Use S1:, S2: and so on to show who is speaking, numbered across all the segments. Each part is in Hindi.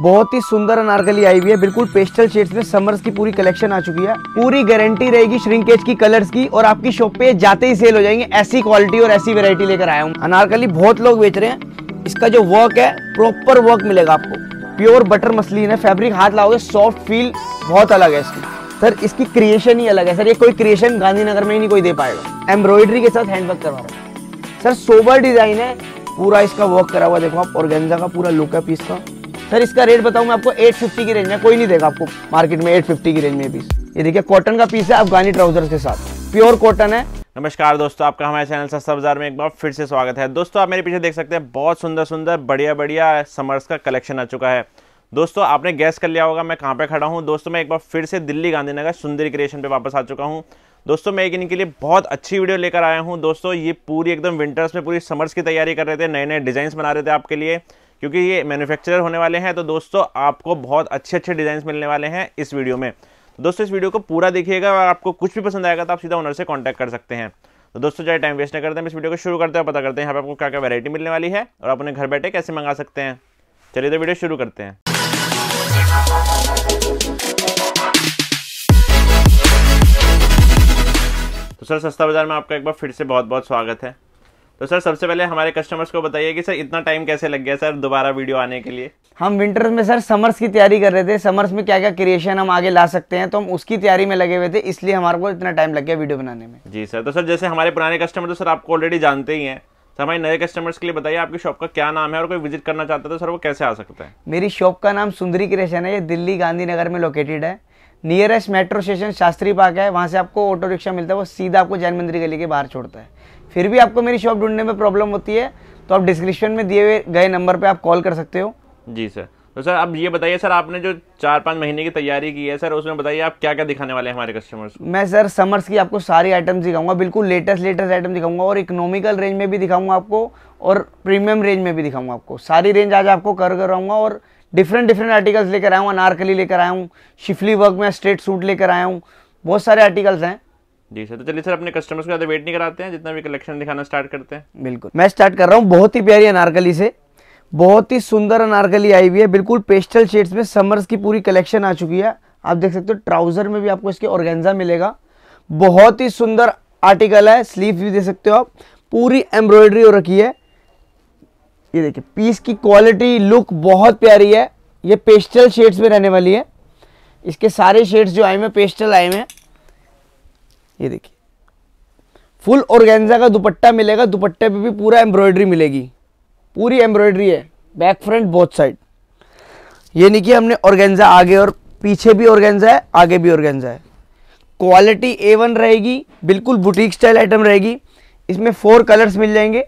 S1: बहुत ही सुंदर अनारकली आई हुई है बिल्कुल पेस्टल शेड्स में समर्स की पूरी कलेक्शन आ चुकी है पूरी गारंटी रहेगी श्रिंकेज की कलर्स की और आपकी शॉप पे जाते ही सेल हो जाएंगे ऐसी क्वालिटी और ऐसी वेरायटी लेकर आया हूँ अनारकली बहुत लोग बेच रहे हैं इसका जो वर्क है प्रॉपर वर्क मिलेगा आपको प्योर बटर मसलिन है फैब्रिक हाथ लाओगे सॉफ्ट फील बहुत अलग है इसकी सर इसकी क्रिएशन ही अलग है सर ये कोई क्रिएशन गांधीनगर में ही नहीं कोई दे पाएगा एम्ब्रॉयडरी के साथ हैंडवर्क करवा रहा है सर सोबर डिजाइन है पूरा इसका वर्क करा हुआ देखो आप और का पूरा लुक है पीस का सर इसका रेट बताऊं मैं आपको 850 की रेंज में कोई नहीं देगा आपको मार्केट में 850 की रेंज में पीस ये देखिए कॉटन का पीस है अफगानी ट्राउजर्स के साथ प्योर कॉटन है
S2: नमस्कार दोस्तों आपका हमारे चैनल सस्ता बाजार में एक बार फिर से स्वागत है दोस्तों आप मेरे पीछे देख सकते हैं बहुत सुंदर सुंदर बढ़िया बढ़िया समर्स का कलेक्शन आ चुका है दोस्तों आपने गैस कर लिया होगा मैं कहाँ पे खड़ा हूँ दोस्तों मैं एक बार फिर से दिल्ली गांधीनगर सुंदरी क्रिएशन पे वापस आ चुका हूँ दोस्तों मैं एक इनके लिए बहुत अच्छी वीडियो लेकर आया हूँ दोस्तों ये पूरी एकदम विंटर्स में पूरी समर्स की तैयारी कर रहे थे नए नए डिजाइन बना रहे थे आपके लिए क्योंकि ये मैन्युफैक्चरर होने वाले हैं तो दोस्तों आपको बहुत अच्छे अच्छे डिज़ाइन मिलने वाले हैं इस वीडियो में तो दोस्तों इस वीडियो को पूरा देखिएगा और आपको कुछ भी पसंद आएगा तो आप सीधा ओनर से कॉन्टैक्ट कर सकते हैं तो दोस्तों चाहे टाइम वेस्ट नहीं करते हैं इस वीडियो को शुरू करते हैं पता करते हैं आपको क्या क्या वैरायटी मिलने वाली है और आप घर बैठे कैसे मंगा सकते हैं चलिए तो वीडियो शुरू करते हैं तो सर सस्ता बाज़ार में आपका एक बार फिर से बहुत बहुत स्वागत है तो सर सबसे पहले हमारे कस्टमर्स को बताइए कि सर इतना टाइम कैसे लग गया सर दोबारा वीडियो आने के लिए
S1: हम विंटर्स में सर समर्स की तैयारी कर रहे थे समर्स में क्या क्या क्रिएशन हम आगे ला सकते हैं तो हम उसकी तैयारी में लगे हुए थे इसलिए हमारे को इतना टाइम लग गया वीडियो बनाने में
S2: जी सर तो सर जैसे हमारे पुराने कस्टमर तो सर आपको ऑलरेडी जानते ही है तो हमारे नए कस्टमर्स के लिए बताइए आपकी शॉप का क्या नाम है और कोई विजिट करना चाहता है तो सर वो कैसे आ सकता है
S1: मेरी शॉप का नाम सुंदरी क्रिएशन है ये दिल्ली गांधीनगर में लोकेटेड है nearest metro station Shastri park है वहाँ से आपको ऑटो रिक्शा मिलता है वो सीधा आपको जैन मंदिर गली के बाहर छोड़ता है फिर भी आपको मेरी शॉप ढूंढने में प्रॉब्लम होती है तो आप डिस्क्रिप्शन में दिए हुए गए नंबर पर आप कॉल कर सकते हो
S2: जी सर तो सर अब ये बताइए सर आपने जो चार पाँच महीने की तैयारी की है सर उसमें बताइए आप क्या क्या दिखाने वाले हैं हमारे कस्टमर्स
S1: को मैं सर समर्स की आपको सारी आइटम्स दिखाऊंगा बिल्कुल लेटेस्ट लेटेस्ट आइटम दिखाऊंगा और इकोनॉमिकल रेंज में भी दिखाऊंगा आपको और प्रीमियम रेंज में भी दिखाऊंगा आपको सारी रेंज आज आपको कर कराऊंगा और डिफरेंट डिफरेंट आर्टिकल्स लेकर आया हूँ अनारकली लेकर आया हूँ शिफली वर्क में स्ट्रेट सूट लेकर आया हूँ बहुत सारे आर्टिकल्स हैं
S2: जी सर तो चलिए सर अपने कस्टमर्स को ज़्यादा वेट नहीं कराते हैं जितना भी कलेक्शन दिखाना स्टार्ट करते हैं
S1: बिल्कुल मैं स्टार्ट कर रहा हूँ बहुत ही प्यारी अनारकली से बहुत ही सुंदर अनारकली आई हुई है बिल्कुल पेस्टल शेड्स में समर्स की पूरी कलेक्शन आ चुकी है आप देख सकते हो ट्राउज़र में भी आपको इसके ऑर्गेंजा मिलेगा बहुत ही सुंदर आर्टिकल है स्लीव भी दे सकते हो आप पूरी एम्ब्रॉयडरी हो रखी है ये देखिए पीस की क्वालिटी लुक बहुत प्यारी है ये पेस्टल शेड्स में रहने वाली है इसके सारे शेड्स जो आए हुए पेस्टल आए हुए हैं ये देखिए फुल ऑर्गेन्जा का दुपट्टा मिलेगा दुपट्टे पे भी पूरा एम्ब्रॉयडरी मिलेगी पूरी एम्ब्रॉयडरी है बैक फ्रंट बोथ साइड ये नहीं कि हमने ऑर्गेन्जा आगे और पीछे भी ऑर्गेन्जा है आगे भी ऑर्गेन्जा है क्वालिटी ए वन रहेगी बिल्कुल बुटीक स्टाइल आइटम रहेगी इसमें फोर कलर्स मिल जाएंगे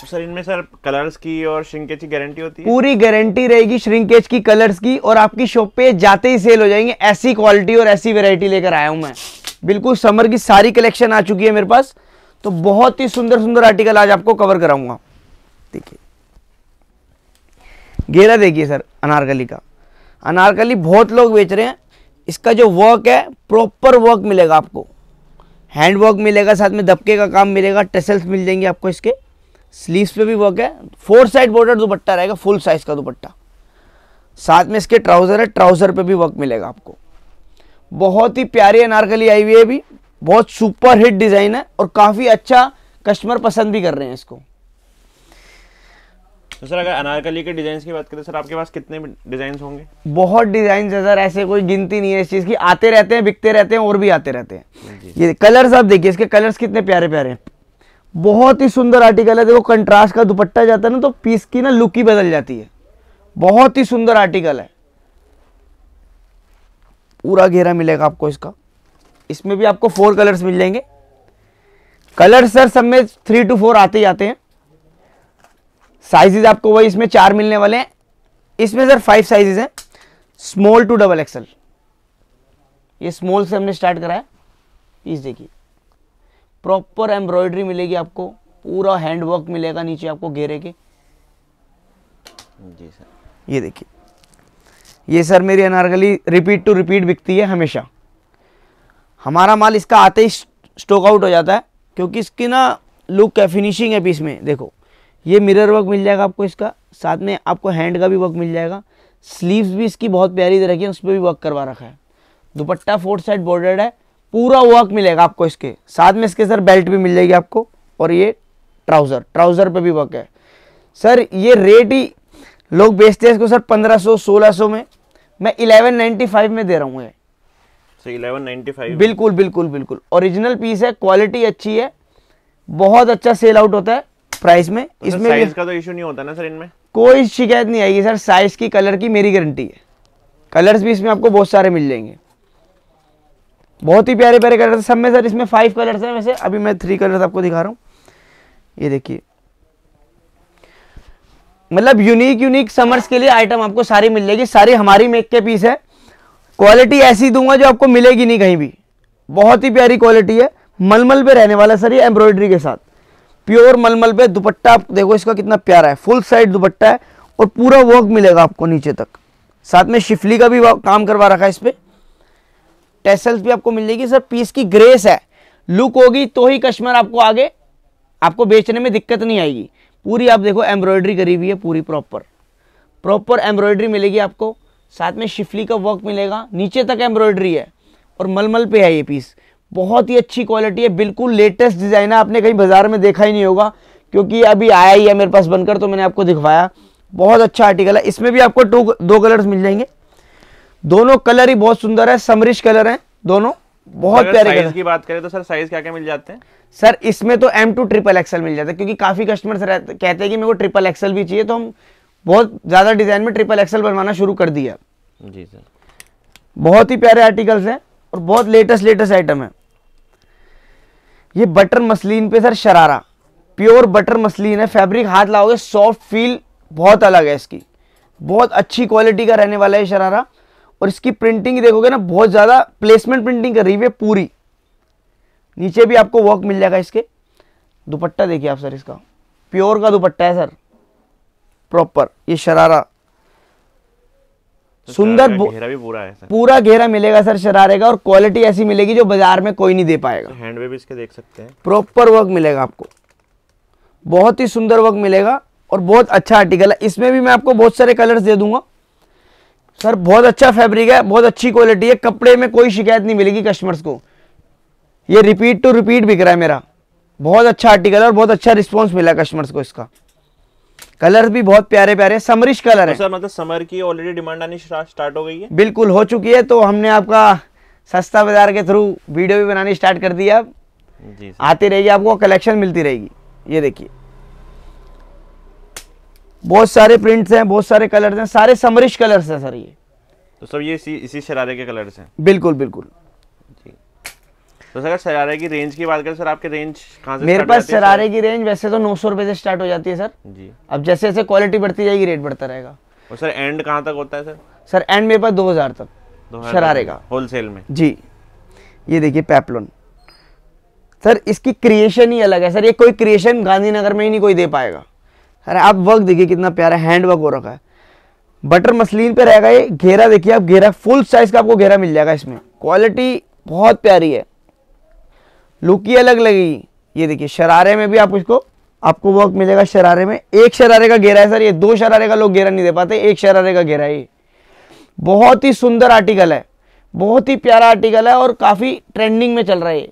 S2: तो सर इनमें सर कलर्स की और श्रिंकेज की गारंटी होती है पूरी गारंटी
S1: रहेगी श्रिंकेज की कलर्स की और आपकी शॉप पे जाते ही सेल हो जाएंगे ऐसी क्वालिटी और ऐसी वेरायटी लेकर आया हूँ मैं बिल्कुल समर की सारी कलेक्शन आ चुकी है मेरे पास तो बहुत ही सुंदर सुंदर आर्टिकल आज आपको कवर कराऊंगा देखिए घेरा देखिए सर अनारकली का अनारकली बहुत लोग बेच रहे हैं इसका जो वर्क है प्रॉपर वर्क मिलेगा आपको हैंड वर्क मिलेगा साथ में दबके का काम मिलेगा टेसल्स मिल जाएंगे आपको इसके स्लीव्स पे भी वर्क है फोर साइड बॉर्डर दुपट्टा रहेगा फुल साइज का दुपट्टा साथ में इसके ट्राउज़र है ट्राउज़र पे भी वर्क मिलेगा आपको बहुत ही प्यारी अनारकली आई हुई है भी बहुत सुपर हिट डिज़ाइन है और काफ़ी अच्छा कस्टमर पसंद भी कर रहे हैं इसको
S2: तो सर अगर अनारकली के डिजाइन की बात करें सर आपके पास कितने
S1: डिजाइन होंगे बहुत डिजाइन है सर ऐसे कोई गिनती नहीं है इस चीज की आते रहते हैं बिकते रहते हैं और भी आते रहते हैं हाँ ये कलर्स आप देखिए इसके कलर्स कितने प्यारे प्यारे हैं बहुत ही सुंदर आर्टिकल है देखो कंट्रास्ट का दुपट्टा जाता है ना तो पीस की ना लुक ही बदल जाती है बहुत ही सुंदर आर्टिकल है पूरा घेरा मिलेगा आपको इसका इसमें भी आपको फोर कलर्स मिल जाएंगे कलर सर सब में थ्री टू फोर आते ही आते हैं साइजेस आपको वही इसमें चार मिलने वाले हैं इसमें सर फाइव साइजेज हैं स्मॉल टू डबल एक्सल ये स्मॉल से हमने स्टार्ट कराया पीस देखिए प्रॉपर एम्ब्रॉयडरी मिलेगी आपको पूरा हैंडवर्क मिलेगा नीचे आपको घेरे के जी सर ये देखिए ये सर मेरी अनारकली रिपीट टू रिपीट बिकती है हमेशा हमारा माल इसका आते ही स्टॉक आउट हो जाता है क्योंकि इसकी ना लुक है फिनिशिंग है पीस में देखो ये मिरर वर्क मिल जाएगा आपको इसका साथ में आपको हैंड का भी वर्क मिल जाएगा स्लीव्स भी इसकी बहुत प्यारी तरह की है उस पर भी वर्क करवा रखा है दुपट्टा फोर्थ साइड बॉर्डर्ड है पूरा वर्क मिलेगा आपको इसके साथ में इसके सर बेल्ट भी मिल जाएगी आपको और ये ट्राउज़र ट्राउज़र पर भी वर्क है सर ये रेट ही लोग बेचते हैं इसको सर पंद्रह सौ सोलह सौ में मैं 1195 में दे रहा हूँ ये
S2: सो so, बिल्कुल
S1: बिल्कुल बिल्कुल ओरिजिनल पीस है क्वालिटी अच्छी है बहुत अच्छा सेल आउट होता है प्राइस में तो इसमें साइज
S2: का तो इशू नहीं होता ना सर इनमें
S1: कोई शिकायत नहीं आएगी सर साइज की कलर की मेरी गारंटी है कलर्स भी इसमें आपको बहुत सारे मिल जाएंगे बहुत ही प्यारे प्यारे कलर सब में सर इसमें फाइव कलर्स हैं वैसे अभी मैं थ्री कलर्स आपको दिखा रहा हूँ ये देखिए मतलब यूनिक यूनिक समर्स के लिए आइटम आपको सारी मिल जाएगी सारी हमारी मेक के पीस है क्वालिटी ऐसी दूंगा जो आपको मिलेगी नहीं कहीं भी बहुत ही प्यारी क्वालिटी है मलमल पे रहने वाला सर ये एम्ब्रॉयडरी के साथ प्योर मलमल पे दुपट्टा आप देखो इसका कितना प्यारा है फुल साइड दुपट्टा है और पूरा वर्क मिलेगा आपको नीचे तक साथ में शिफली का भी काम करवा रखा है इस पर टेसल्स भी आपको मिल जाएगी सर पीस की ग्रेस है लुक होगी तो ही कस्टमर आपको आगे आपको बेचने में दिक्कत नहीं आएगी पूरी आप देखो एम्ब्रॉयडरी करी हुई है पूरी प्रॉपर प्रॉपर एम्ब्रॉयडरी मिलेगी आपको साथ में शिफली का वर्क मिलेगा नीचे तक एम्ब्रॉयडरी है और मलमल पे है ये पीस बहुत ही अच्छी क्वालिटी है बिल्कुल लेटेस्ट डिज़ाइन है आपने कहीं बाज़ार में देखा ही नहीं होगा क्योंकि अभी आया ही है मेरे पास बनकर तो मैंने आपको दिखवाया बहुत अच्छा आर्टिकल है इसमें भी आपको टू दो कलर्स मिल जाएंगे दोनों कलर ही बहुत सुंदर है समरिश कलर हैं दोनों बहुत प्यारे साइज
S2: की बात करें तो सर साइज क्या क्या मिल जाते हैं
S1: सर इसमें तो एम टू ट्रिपल एक्सएल मिल जाता है क्योंकि काफी कस्टमर कहते हैं कि मेरे को ट्रिपल एक्सएल भी चाहिए तो हम बहुत ज्यादा डिजाइन में ट्रिपल एक्सएल बनवाना शुरू कर दिया जी सर बहुत ही प्यारे आर्टिकल्स हैं और बहुत लेटेस्ट लेटेस्ट आइटम है ये बटर मसलिन पे sir sharara pure butter muslin है फैब्रिक हाथ लाओगे सॉफ्ट फील बहुत अलग है इसकी बहुत अच्छी क्वालिटी का रहने वाला है शरारा और इसकी प्रिंटिंग देखोगे ना बहुत ज़्यादा प्लेसमेंट प्रिंटिंग कर रही है पूरी नीचे भी आपको वर्क मिल जाएगा इसके दुपट्टा देखिए आप सर इसका प्योर का दुपट्टा है सर प्रॉपर ये शरारा तो सुंदर घेरा भी पूरा है सर। पूरा घेरा मिलेगा सर शरारे का और क्वालिटी ऐसी मिलेगी जो बाजार में कोई नहीं दे पाएगा
S2: तो भी इसके देख सकते हैं
S1: प्रॉपर वर्क मिलेगा आपको बहुत ही सुंदर वर्क मिलेगा और बहुत अच्छा आर्टिकल है इसमें भी मैं आपको बहुत सारे कलर्स दे दूंगा सर बहुत अच्छा फैब्रिक है बहुत अच्छी क्वालिटी है कपड़े में कोई शिकायत नहीं मिलेगी कस्टमर्स को ये रिपीट टू रिपीट बिक रहा है मेरा बहुत अच्छा आर्टिकल है और बहुत अच्छा रिस्पॉन्स मिला कस्टमर्स को इसका कलर भी बहुत प्यारे प्यारे समरिश कलर है सर
S2: मतलब समर की ऑलरेडी डिमांड आनी स्टार्ट हो गई है
S1: बिल्कुल हो चुकी है तो हमने आपका सस्ता बाजार के थ्रू वीडियो भी बनानी स्टार्ट कर दी अब आती रहेगी आपको कलेक्शन मिलती रहेगी ये देखिए बहुत सारे प्रिंट्स हैं बहुत सारे कलर्स हैं सारे समरिश कलर्स हैं सर ये
S2: तो सब ये इसी इसी शरारे के कलर्स हैं बिल्कुल बिल्कुल तो सर शरारे की रेंज की बात करें सर आपके रेंज से मेरे पास शरारे
S1: की रेंज वैसे तो नौ सौ रुपए से स्टार्ट हो जाती है सर जी अब जैसे जैसे क्वालिटी बढ़ती जाएगी रेट बढ़ता रहेगा
S2: और सर एंड कहाँ तक होता है सर
S1: सर एंड मेरे पास दो हज़ार तक शरारे का होलसेल में जी ये देखिए पैपलोन सर इसकी क्रिएशन ही अलग है सर ये कोई क्रिएशन गांधीनगर में ही नहीं कोई दे पाएगा अरे आप वर्क देखिए कितना प्यारा हैंड वर्क हो रखा है बटर मसलिन पे रहेगा ये घेरा देखिए आप घेरा फुल साइज का आपको घेरा मिल जाएगा इसमें क्वालिटी बहुत प्यारी है लुक ही अलग लगेगी ये देखिए शरारे में भी आप इसको आपको वर्क मिलेगा शरारे में एक शरारे का घेरा है सर ये दो शरारे का लोग घेरा नहीं दे पाते एक शरारे का घेरा है ये बहुत ही सुंदर आर्टिकल है बहुत ही प्यारा आर्टिकल है और काफ़ी ट्रेंडिंग में चल रहा है ये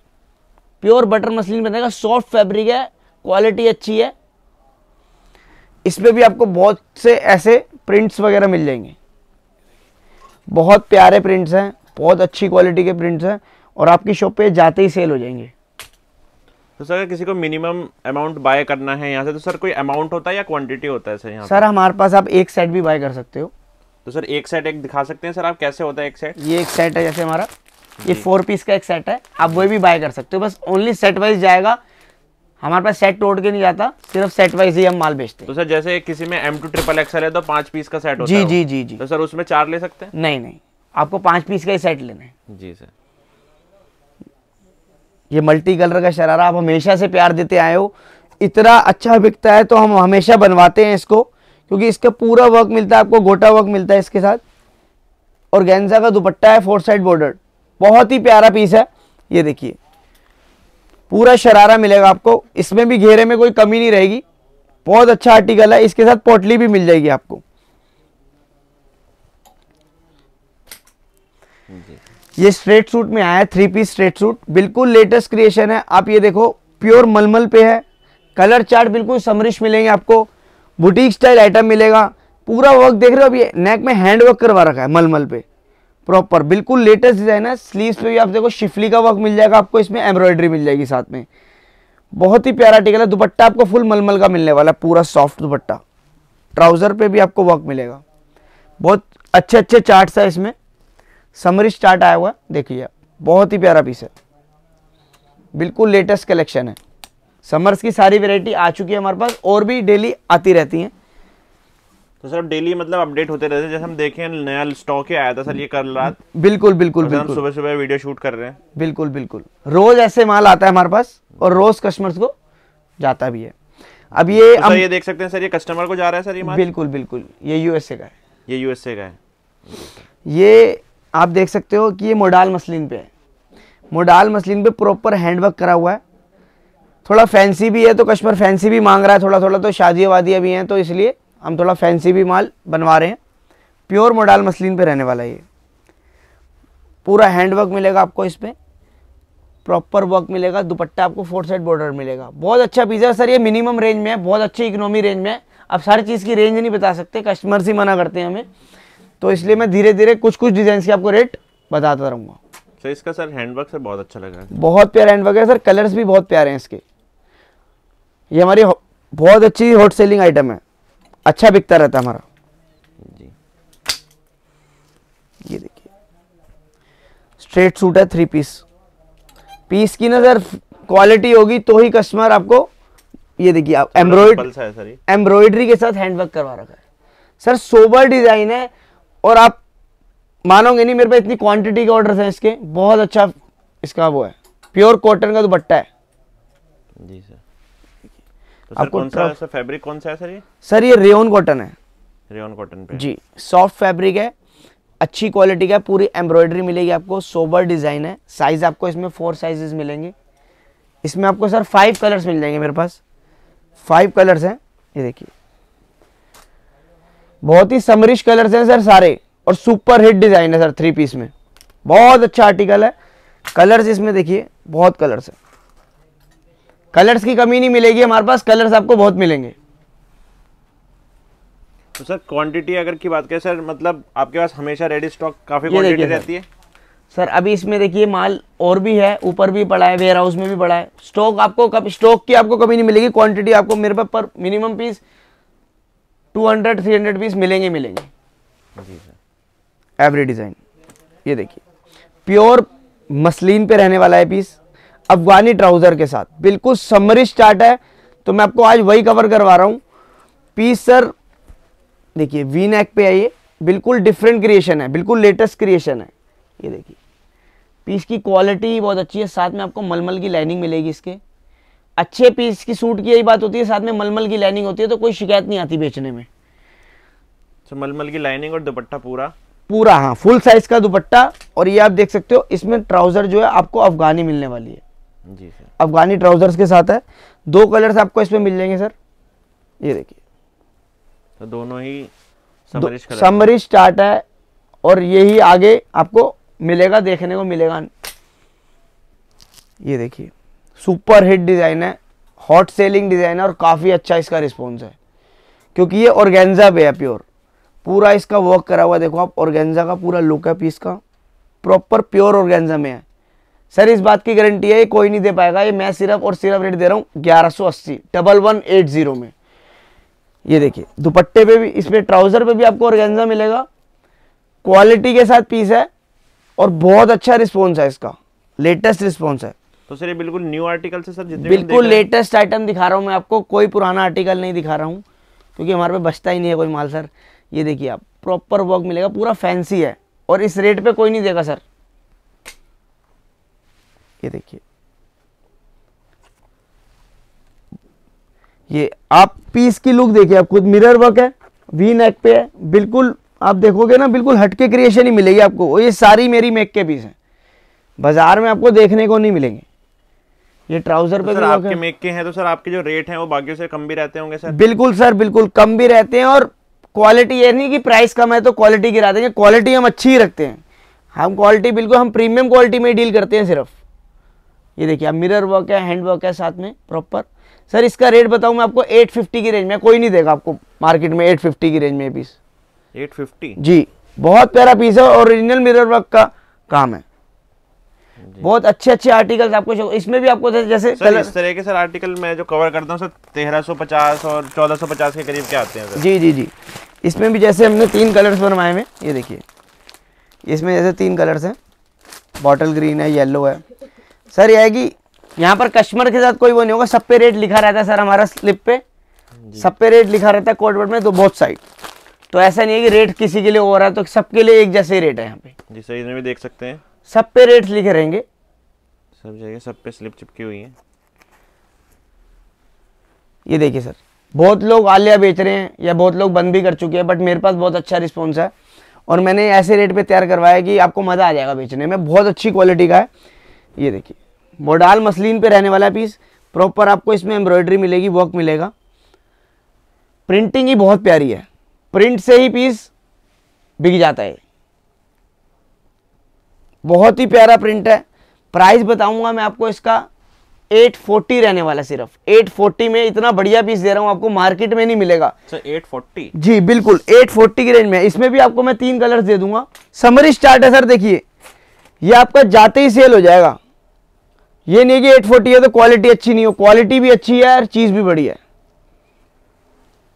S1: प्योर बटर मसलिन बनेगा सॉफ्ट फैब्रिक है क्वालिटी अच्छी है इसमें भी आपको बहुत से ऐसे प्रिंट्स वगैरह मिल जाएंगे बहुत प्यारे प्रिंट्स हैं बहुत अच्छी क्वालिटी के प्रिंट्स हैं और आपकी शॉप पे जाते ही सेल हो जाएंगे
S2: तो सर किसी को मिनिमम अमाउंट बाय करना है यहाँ से तो सर कोई अमाउंट होता है या क्वांटिटी होता है सर यहाँ सर
S1: हमारे पास आप एक सेट भी बाय कर सकते हो
S2: तो सर एक सेट एक दिखा सकते हैं सर आप कैसे होता है एक सेट ये एक सेट
S1: है जैसे हमारा ये फोर पीस का एक सेट है आप वो भी बाय कर सकते हो बस ओनली सेट वाइज जाएगा हमारे पास सेट तोड़ के नहीं जाता सिर्फ सेट वाइज ही हम माल बेचते
S2: हैं तो सर जैसे किसी में एम टू ट्रिपल एक्सल है तो पांच पीस का सेट होता जी जी जी जी तो सर उसमें
S1: चार ले सकते हैं नहीं नहीं आपको पांच पीस का ही सेट लेना है जी सर ये मल्टी कलर का शरारा आप हमेशा से प्यार देते आए हो इतना अच्छा बिकता है तो हम हमेशा बनवाते हैं इसको क्योंकि इसका पूरा वर्क मिलता है आपको गोटा वर्क मिलता है इसके साथ और गेंजा का दुपट्टा है फोर साइड बॉर्डर बहुत ही प्यारा पीस है ये देखिए पूरा शरारा मिलेगा आपको इसमें भी घेरे में कोई कमी नहीं रहेगी बहुत अच्छा आर्टिकल है इसके साथ पोटली भी मिल जाएगी आपको ये स्ट्रेट सूट में आया थ्री पीस स्ट्रेट सूट बिल्कुल लेटेस्ट क्रिएशन है आप ये देखो प्योर मलमल पे है कलर चार्ट बिल्कुल समरिश मिलेंगे आपको बुटीक स्टाइल आइटम मिलेगा पूरा वर्क देख रहे हो अब ये नेक में हैंड वर्क करवा रखा है मलमल पे प्रॉपर बिल्कुल लेटेस्ट डिज़ाइन है स्लीव्स पे भी आप देखो शिफली का वर्क मिल जाएगा आपको इसमें एम्ब्रॉयडरी मिल जाएगी साथ में बहुत ही प्यारा टिकल है दुपट्टा आपको फुल मलमल का मिलने वाला है पूरा सॉफ्ट दुपट्टा ट्राउज़र पे भी आपको वर्क मिलेगा बहुत अच्छे अच्छे चार्ट है इसमें समरी चार्ट आया हुआ है देखिए आप बहुत ही प्यारा पीस है बिल्कुल लेटेस्ट कलेक्शन है समर्स की सारी वेरायटी आ चुकी है हमारे पास और भी डेली आती रहती हैं
S2: तो सर डेली मतलब अपडेट होते रहते हैं जैसे हम देखें नया स्टॉक ही आया था सर ये कल रात बिल्कुल बिल्कुल बिल्कुल सुबह सुबह वीडियो शूट कर रहे हैं
S1: बिल्कुल बिल्कुल रोज ऐसे माल आता है हमारे पास और रोज कस्टमर्स को जाता भी है अब ये तो हम... ये
S2: देख सकते हैं सर ये कस्टमर को जा रहा है सर ये माल बिल्कुल बिल्कुल ये यूएसए का है ये यूएसए का है
S1: ये आप देख सकते हो कि ये मोडाल मसलिन पे है मोडाल मसलिन पे प्रॉपर हैंडवर्क करा हुआ है थोड़ा फैंसी भी है तो कस्टमर फैंसी भी मांग रहा है थोड़ा थोड़ा तो शादी वादियाँ भी हैं तो इसलिए हम थोड़ा फैंसी भी माल बनवा रहे हैं प्योर मोडाल मसलिन पे रहने वाला है ये पूरा हैंड वर्क मिलेगा आपको इसमें प्रॉपर वर्क मिलेगा दुपट्टा आपको फोर साइड बॉर्डर मिलेगा बहुत अच्छा पीस है सर ये मिनिमम रेंज में है बहुत अच्छी इकोनॉमी रेंज में है आप सारी चीज़ की रेंज नहीं बता सकते कस्टमर से मना करते हैं हमें तो इसलिए मैं धीरे धीरे कुछ कुछ डिजाइन के आपको रेट बताता रहूँगा
S2: सर इसका सर हैंडवर्क सर बहुत अच्छा लग रहा
S1: है बहुत प्यारा हैंडवर्क है सर कलर्स भी बहुत प्यारे हैं इसके ये हमारी बहुत अच्छी होल सेलिंग आइटम है अच्छा बिकता रहता हमारा जी ये देखिए स्ट्रेट सूट है थ्री पीस पीस की ना सर क्वालिटी होगी तो ही कस्टमर आपको ये देखिए आप एम्ब्रॉयड एम्ब्रॉयडरी के साथ हैंडवर्क करवा रखा है सर सोबर डिजाइन है और आप मानोगे नहीं मेरे पास इतनी क्वांटिटी के ऑर्डर हैं इसके बहुत अच्छा इसका वो है प्योर कॉटन का दुपट्टा है जी सर तो आपको फैब्रिक कौन सा है सर ये रेन कॉटन है रेन कॉटन जी सॉफ्ट फैब्रिक है अच्छी क्वालिटी का पूरी एम्ब्रॉयडरी मिलेगी आपको सोबर डिज़ाइन है साइज़ आपको इसमें फोर साइजेस मिलेंगे इसमें आपको सर फाइव कलर्स मिल जाएंगे मेरे पास फाइव कलर्स हैं ये देखिए बहुत ही समरिश कलर्स हैं सर सारे और सुपर हिट डिज़ाइन है सर थ्री पीस में बहुत अच्छा आर्टिकल है कलर्स इसमें देखिए बहुत कलर्स है कलर्स की कमी नहीं मिलेगी हमारे पास कलर्स आपको बहुत मिलेंगे
S2: तो सर क्वांटिटी अगर की बात करें सर मतलब आपके पास हमेशा रेडी स्टॉक काफ़ी क्वांटिटी रहती है
S1: सर अभी इसमें देखिए माल और भी है ऊपर भी पड़ा है वेयर हाउस में भी पड़ा है स्टॉक आपको कब स्टॉक की आपको कभी नहीं मिलेगी क्वांटिटी आपको मेरे पास पर मिनिमम पीस 200 300 पीस मिलेंगे मिलेंगे जी सर एवरी डिज़ाइन ये देखिए प्योर मसलिन पे रहने वाला है पीस अफगानी ट्राउज़र के साथ बिल्कुल समरी स्टार्ट है तो मैं आपको आज वही कवर करवा रहा हूँ पीस सर देखिए वी नेक पे आइए बिल्कुल डिफरेंट क्रिएशन है बिल्कुल लेटेस्ट क्रिएशन है ये देखिए पीस की क्वालिटी बहुत अच्छी है साथ में आपको मलमल की लाइनिंग मिलेगी इसके अच्छे पीस की सूट की यही बात होती है साथ में मलमल की लाइनिंग होती है तो कोई शिकायत नहीं आती बेचने में तो मलमल की लाइनिंग और दुपट्टा पूरा पूरा हाँ फुल साइज का दुपट्टा और ये आप देख सकते हो इसमें ट्राउजर जो है आपको अफगानी मिलने वाली है जी अफगानी ट्राउजर्स के साथ है दो कलर आपको इसमें मिल जाएंगे सर ये देखिए
S2: तो दोनों ही समरी
S1: स्टार्ट है और यही आगे आपको मिलेगा देखने को मिलेगा ये देखिए सुपर हिट डिज़ाइन है हॉट सेलिंग डिज़ाइन है और काफ़ी अच्छा इसका रिस्पॉन्स है क्योंकि ये ऑर्गेन्जा पे है प्योर पूरा इसका वर्क करा हुआ देखो आप ऑर्गेन्जा का पूरा लुक है पीस का प्रॉपर प्योर ऑर्गेन्जा में है सर इस बात की गारंटी है कोई नहीं दे पाएगा ये मैं सिर्फ और सिर्फ रेट दे रहा हूँ ग्यारह सौ अस्सी डबल वन एट जीरो में ये देखिए दुपट्टे पे भी इसमें ट्राउजर पे भी आपको ऑर्गेंजा मिलेगा क्वालिटी के साथ पीस है और बहुत अच्छा रिस्पॉन्स है इसका लेटेस्ट रिस्पॉन्स है तो सर ये बिल्कुल न्यू आर्टिकल से सर जितने बिल्कुल लेटेस्ट आइटम दिखा रहा हूँ मैं आपको कोई पुराना आर्टिकल नहीं दिखा रहा हूँ क्योंकि हमारे पे बचता ही नहीं है कोई माल सर ये देखिए आप प्रॉपर वर्क मिलेगा पूरा फैंसी है और इस रेट पे कोई नहीं देगा सर ये देखिए ये आप पीस की लुक देखिए आप खुद मिरर वर्क है वी नेक पे है बिल्कुल आप देखोगे ना बिल्कुल हटके क्रिएशन ही मिलेगी आपको ये सारी मेरी मेक के पीस है बाजार में आपको देखने को नहीं मिलेंगे ये ट्राउजर तो पे सर आपके
S2: मेक के हैं तो सर आपके जो रेट हैं वो बाकी से कम भी रहते होंगे
S1: सर बिल्कुल सर बिल्कुल कम भी रहते हैं और क्वालिटी ये नहीं कि प्राइस कम है तो क्वालिटी गिरा देंगे क्वालिटी हम अच्छी ही रखते हैं हम क्वालिटी बिल्कुल हम प्रीमियम क्वालिटी में डील करते हैं सिर्फ ये देखिए अब मिरर वर्क है हैंड वर्क है साथ में प्रॉपर सर इसका रेट बताऊँ मैं आपको 850 की रेंज में कोई नहीं देगा आपको मार्केट में 850 की रेंज में पीस
S2: 850 जी
S1: बहुत प्यारा पीस है ओरिजिनल मिरर वर्क का काम है बहुत अच्छे अच्छे आर्टिकल्स आपको इसमें भी आपको जैसे सर इस
S2: तरह के सर आर्टिकल मैं जो कवर करता हूँ सर पचास और पचास के करीब क्या आते हैं
S1: जी जी जी इसमें भी जैसे हमने तीन कलर्स बनवाए हैं ये देखिए इसमें जैसे तीन कलर्स हैं बॉटल ग्रीन है येलो है सर यह कि यहाँ पर कस्टमर के साथ कोई वो नहीं होगा सब पे रेट लिखा रहता है सर हमारा स्लिप पे सब पे रेट लिखा रहता है कोर्ट वर्ड में तो बहुत साइड तो ऐसा नहीं है कि रेट किसी के लिए हो रहा है तो सबके लिए एक जैसे रेट है यहाँ पे
S2: जी सर इसमें भी देख सकते हैं
S1: सब पे रेट लिखे रहेंगे सब जगह सब पे
S2: स्लिप चिपकी हुई है
S1: ये देखिए सर बहुत लोग आलिया बेच रहे हैं या बहुत लोग बंद भी कर चुके हैं बट मेरे पास बहुत अच्छा रिस्पॉन्स है और मैंने ऐसे रेट पे तैयार करवाया कि आपको मज़ा आ जाएगा बेचने में बहुत अच्छी क्वालिटी का है ये देखिए मोडाल मसलिन पे रहने वाला पीस प्रॉपर आपको इसमें एम्ब्रॉयडरी मिलेगी वर्क मिलेगा प्रिंटिंग ही बहुत प्यारी है प्रिंट से ही पीस बिक जाता है बहुत ही प्यारा प्रिंट है प्राइस बताऊंगा मैं आपको इसका 840 रहने वाला सिर्फ 840 में इतना बढ़िया पीस दे रहा हूँ आपको मार्केट में नहीं मिलेगा सर 840 जी बिल्कुल 840 की रेंज में इसमें भी आपको मैं तीन कलर्स दे दूंगा समरी स्टार्ट है सर देखिए ये आपका जाते ही सेल हो जाएगा ये नहीं कि 840 है तो क्वालिटी अच्छी नहीं हो क्वालिटी भी अच्छी है और चीज़ भी बढ़िया है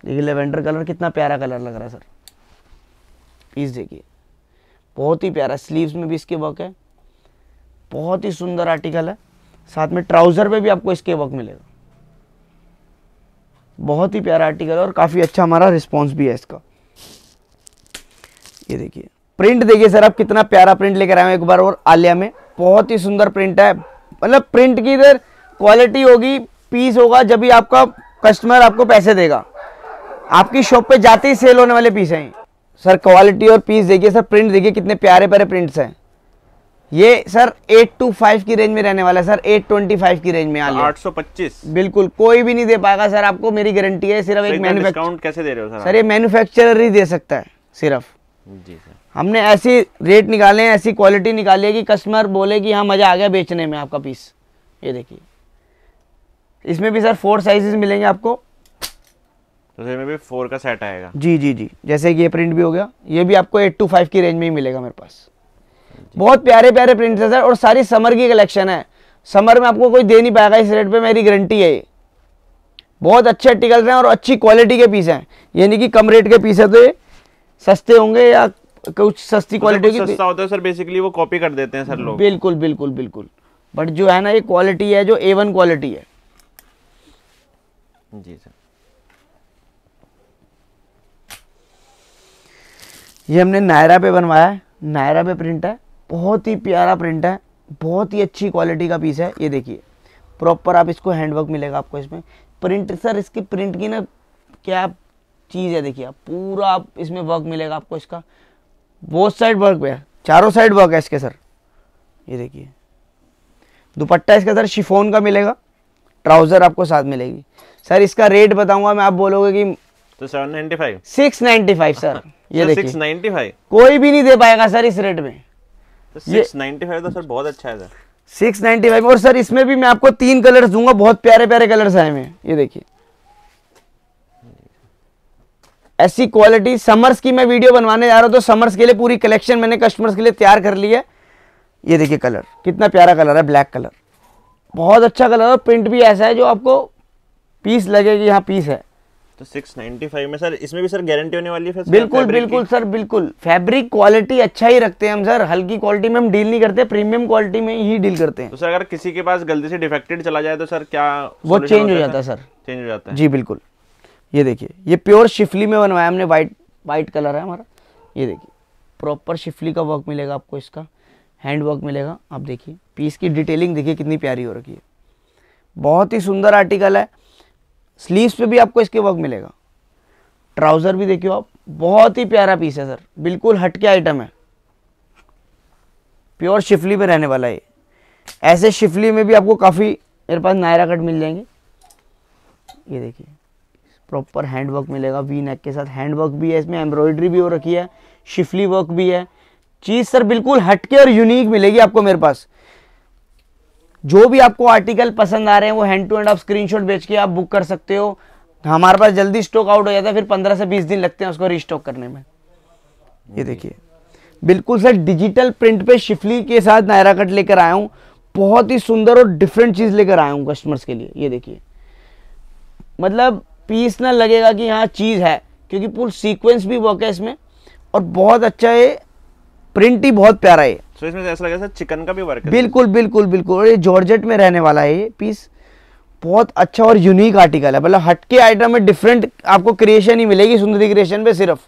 S1: देखिए लेवेंडर कलर कितना प्यारा कलर लग रहा है सर पीस देखिए बहुत ही प्यारा स्लीव्स में भी इसके वर्क है बहुत ही सुंदर आर्टिकल है साथ में ट्राउज़र पे भी आपको इसके वर्क मिलेगा बहुत ही प्यारा आर्टिकल है और काफ़ी अच्छा हमारा रिस्पॉन्स भी है इसका ये देखिए प्रिंट देखिए सर आप कितना प्यारा प्रिंट लेकर आए हैं एक बार और आलिया में बहुत ही सुंदर प्रिंट है मतलब प्रिंट की इधर क्वालिटी होगी पीस होगा जब भी आपका कस्टमर आपको पैसे देगा आपकी शॉप पे जाते ही सेल होने वाले पीस हैं सर क्वालिटी और पीस देखिए सर प्रिंट देखिए कितने प्यारे प्यारे प्रिंट्स हैं ये सर एट टू फाइव की रेंज में रहने वाला है सर एट ट्वेंटी फाइव की रेंज में आठ सौ पच्चीस बिल्कुल कोई भी नहीं दे पाएगा सर आपको मेरी गारंटी है सिर्फ एक मैनुफेक्चर तो कैसे दे रहे हो सर ये मैनुफेक्चर ही दे सकता है सिर्फ जी सर हमने ऐसी रेट निकाले हैं ऐसी क्वालिटी निकाली है कि कस्टमर बोले कि हाँ मज़ा आ गया बेचने में आपका पीस ये देखिए इसमें भी सर फोर साइजेस मिलेंगे आपको तो में भी फोर का सेट आएगा जी जी जी जैसे कि ये प्रिंट भी हो गया ये भी आपको एट टू फाइव की रेंज में ही मिलेगा मेरे पास बहुत प्यारे प्यारे प्रिंट है सर और सारी समर की कलेक्शन है समर में आपको कोई दे नहीं पाएगा इस रेट पर मेरी गारंटी है ये बहुत अच्छे आर्टिकल्स हैं और अच्छी क्वालिटी के पीस हैं यानी कि कम रेट के पीस है तो ये सस्ते होंगे या मतलब कुछ सस्ती क्वालिटी की सस्ता
S2: होता है सर बेसिकली वो कॉपी कर देते हैं सर hmm, लोग बिल्कुल
S1: बिल्कुल बिल्कुल बट जो है ना ये क्वालिटी है जो ए वन क्वालिटी है जी सर ये हमने नायरा पे बनवाया है नायरा पे प्रिंट है बहुत ही प्यारा प्रिंट है बहुत ही अच्छी क्वालिटी का पीस है ये देखिए प्रॉपर आप इसको हैंडवर्क मिलेगा आपको इसमें प्रिंट सर इसकी प्रिंट की ना क्या चीज़ है देखिए आप पूरा आप इसमें वर्क मिलेगा आपको इसका बोथ साइड वर्क भैया चारों साइड वर्क है इसके सर ये देखिए दुपट्टा इसका सर शिफोन का मिलेगा ट्राउज़र आपको साथ मिलेगी सर इसका रेट बताऊंगा मैं आप बोलोगे कि
S2: तो 795
S1: 695 सर ये तो देखिए 695 कोई भी नहीं दे पाएगा सर इस रेट में तो
S2: 695 तो सर बहुत अच्छा है सर
S1: 695 और सर इसमें भी मैं आपको तीन कलर्स दूंगा बहुत प्यारे प्यारे कलर्स आए हुए हैं ये देखिए ऐसी क्वालिटी समर्स की मैं वीडियो बनवाने जा रहा हूँ तो समर्स के लिए पूरी कलेक्शन मैंने कस्टमर्स के लिए तैयार कर ली है ये देखिए कलर कितना प्यारा कलर है ब्लैक कलर बहुत अच्छा कलर है प्रिंट भी ऐसा है जो आपको पीस लगेगी यहाँ पीस है
S2: तो 695 में सर इसमें भी सर गारंटी होने वाली है बिल्कुल बिल्कुल
S1: सर बिल्कुल फैब्रिक क्वालिटी अच्छा ही रखते हैं हम सर हल्की क्वालिटी में हम डील नहीं करते प्रीमियम क्वालिटी में ही डील करते हैं तो
S2: सर अगर किसी के पास गलती से डिफेक्टेड चला जाए तो सर क्या वो चेंज हो जाता है सर चेंज हो जाता है जी
S1: बिल्कुल ये देखिए ये प्योर शिफली में बनवाया हमने वाइट वाइट कलर है हमारा ये देखिए प्रॉपर शिफली का वर्क मिलेगा आपको इसका हैंड वर्क मिलेगा आप देखिए पीस की डिटेलिंग देखिए कितनी प्यारी हो रखी है बहुत ही सुंदर आर्टिकल है स्लीव्स पे भी आपको इसके वर्क मिलेगा ट्राउज़र भी देखियो आप बहुत ही प्यारा पीस है सर बिल्कुल हटके आइटम है प्योर शिफली में रहने वाला है ऐसे शिफली में भी आपको काफ़ी मेरे पास नायरा कट मिल जाएंगे ये देखिए प्रॉपर हैंडवर्क मिलेगा वी नेक के साथ हैंडवर्क भी है इसमें एम्ब्रॉयडरी भी हो रखी है शिफली वर्क भी है चीज़ सर बिल्कुल हटके और यूनिक मिलेगी आपको मेरे पास जो भी आपको आर्टिकल पसंद आ रहे हैं वो हैंड टू हैंड आप स्क्रीनशॉट बेच के आप बुक कर सकते हो हमारे पास जल्दी स्टॉक आउट हो जाता है फिर पंद्रह से बीस दिन लगते हैं उसको रिस्टॉक करने में ये देखिए बिल्कुल सर डिजिटल प्रिंट पे शिफली के साथ नायरा कट लेकर आया हूँ बहुत ही सुंदर और डिफरेंट चीज़ लेकर आया हूँ कस्टमर्स के लिए ये देखिए मतलब पीस ना लगेगा कि यहाँ चीज़ है क्योंकि पूल सीक्वेंस भी वर्क है इसमें और बहुत अच्छा है प्रिंट ही बहुत प्यारा है तो इसमें ऐसा लगा चिकन का भी वर्क है बिल्कुल बिल्कुल बिल्कुल और ये जॉर्जेट में रहने वाला है ये पीस बहुत अच्छा और यूनिक आर्टिकल है मतलब हटके आइटम में डिफरेंट आपको क्रिएशन ही मिलेगी सुंदरी क्रिएशन पे सिर्फ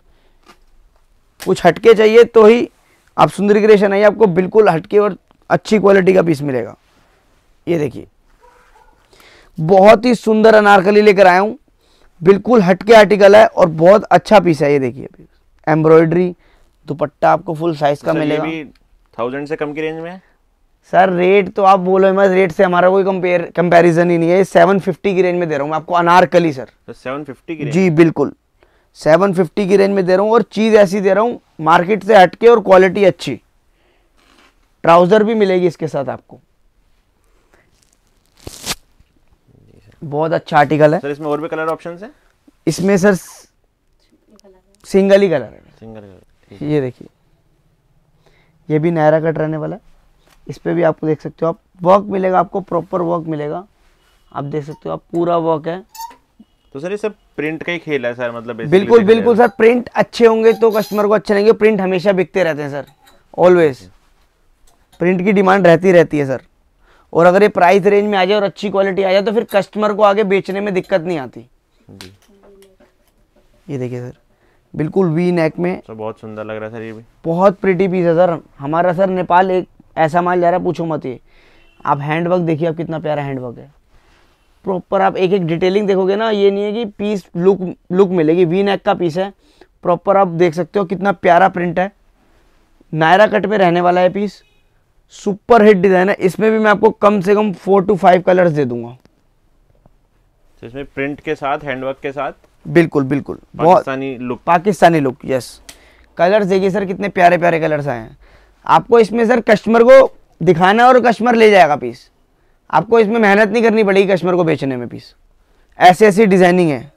S1: कुछ हटके चाहिए तो ही आप सुंदरी क्रिएशन आइए आपको बिल्कुल हटके और अच्छी क्वालिटी का पीस मिलेगा ये देखिए बहुत ही सुंदर अनारकली लेकर आया हूँ बिल्कुल हटके आर्टिकल है और बहुत अच्छा पीस है ये देखिए एम्ब्रॉयडरी दुपट्टा आपको फुल साइज का मिलेगा
S2: थाउजेंड से कम की रेंज में
S1: सर रेट तो आप बोलो मैं रेट से हमारा कोई कंपेयर कंपैरिजन ही नहीं है सेवन फिफ्टी की रेंज में दे रहा हूँ आपको अनारकली सर
S2: सेवन तो फिफ्टी की जी
S1: बिल्कुल सेवन फिफ्टी की रेंज में दे रहा हूँ और चीज़ ऐसी दे रहा हूँ मार्केट से हटके और क्वालिटी अच्छी ट्राउज़र भी मिलेगी इसके साथ आपको बहुत अच्छा आर्टिकल है सर
S2: इसमें और भी कलर ऑप्शन है
S1: इसमें सर सिंगल ही कलर है
S2: सिंगल कलर ये
S1: देखिए ये भी नायरा कट रहने वाला है इस पर भी आपको देख सकते हो आप वर्क मिलेगा आपको प्रॉपर वर्क मिलेगा आप देख सकते हो आप पूरा वर्क है तो सर ये सब प्रिंट
S2: का ही खेल है सर मतलब बिल्कुल बिल्कुल
S1: सर प्रिंट अच्छे होंगे तो कस्टमर को अच्छे लगेंगे प्रिंट हमेशा बिकते रहते हैं सर ऑलवेज प्रिंट की डिमांड रहती रहती है सर और अगर ये प्राइस रेंज में आ जाए और अच्छी क्वालिटी आ जाए तो फिर कस्टमर को आगे बेचने में दिक्कत नहीं आती ये देखिए सर बिल्कुल वी नेक में सर बहुत सुंदर लग रहा है सर ये भी बहुत प्रिटी पीस है सर हमारा सर नेपाल एक ऐसा माल जा रहा है पूछो मत ये आप हैंडवर्क देखिए आप कितना प्यारा हैंडवर्क है प्रॉपर आप एक एक डिटेलिंग देखोगे ना ये नहीं है कि पीस लुक लुक मिलेगी वी नेक का पीस है प्रॉपर आप देख सकते हो कितना प्यारा प्रिंट है नायरा कट में रहने वाला है पीस सुपर हिट डिजाइन है इसमें भी मैं आपको कम से कम फोर टू फाइव कलर्स दे दूंगा
S2: तो इसमें प्रिंट के साथ हैंडवर्क के साथ
S1: बिल्कुल बिल्कुल Pakistani look Pakistani look yes colours देखिए सर कितने प्यारे प्यारे कलर्स आए हैं आपको इसमें सर कस्टमर को दिखाना और कस्टमर ले जाएगा पीस आपको इसमें मेहनत नहीं करनी पड़ेगी कस्टमर को बेचने में पीस ऐसी ऐसी डिजाइनिंग है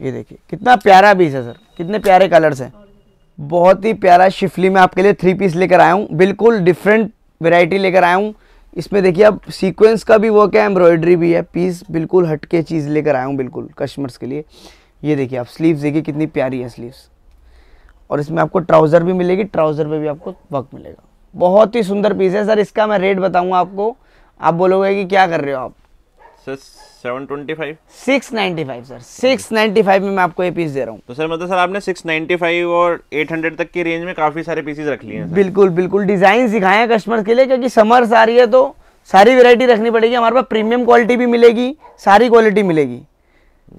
S1: ये देखिए कितना प्यारा पीस है सर कितने प्यारे कलर्स हैं बहुत ही प्यारा शिफली में आपके लिए थ्री पीस लेकर आया हूँ बिल्कुल डिफरेंट वेराइटी लेकर आया हूँ इसमें देखिए अब सीक्वेंस का भी वर्क है एम्ब्रॉयडरी भी है पीस बिल्कुल हटके चीज़ लेकर आया हूँ बिल्कुल कस्टमर्स के लिए ये देखिए आप स्लीव्स देखिए कितनी प्यारी है स्लीव्स और इसमें आपको ट्राउज़र भी मिलेगी ट्राउज़र पर भी आपको वक्त मिलेगा बहुत ही सुंदर पीस है सर इसका मैं रेट बताऊँगा आपको आप बोलोगे कि क्या कर रहे हो आप
S2: सर 725
S1: 695 सर 695 में मैं आपको ये पीस दे रहा हूँ
S2: तो सर मतलब सर आपने 695 और 800 तक की रेंज में काफ़ी सारे पीसेज रख लिए हैं
S1: बिल्कुल बिल्कुल डिज़ाइन सिखाए हैं कस्टमर के लिए क्योंकि समर्स आ रही है तो सारी वेरायटी रखनी पड़ेगी हमारे पास प्रीमियम क्वालिटी भी मिलेगी सारी क्वालिटी मिलेगी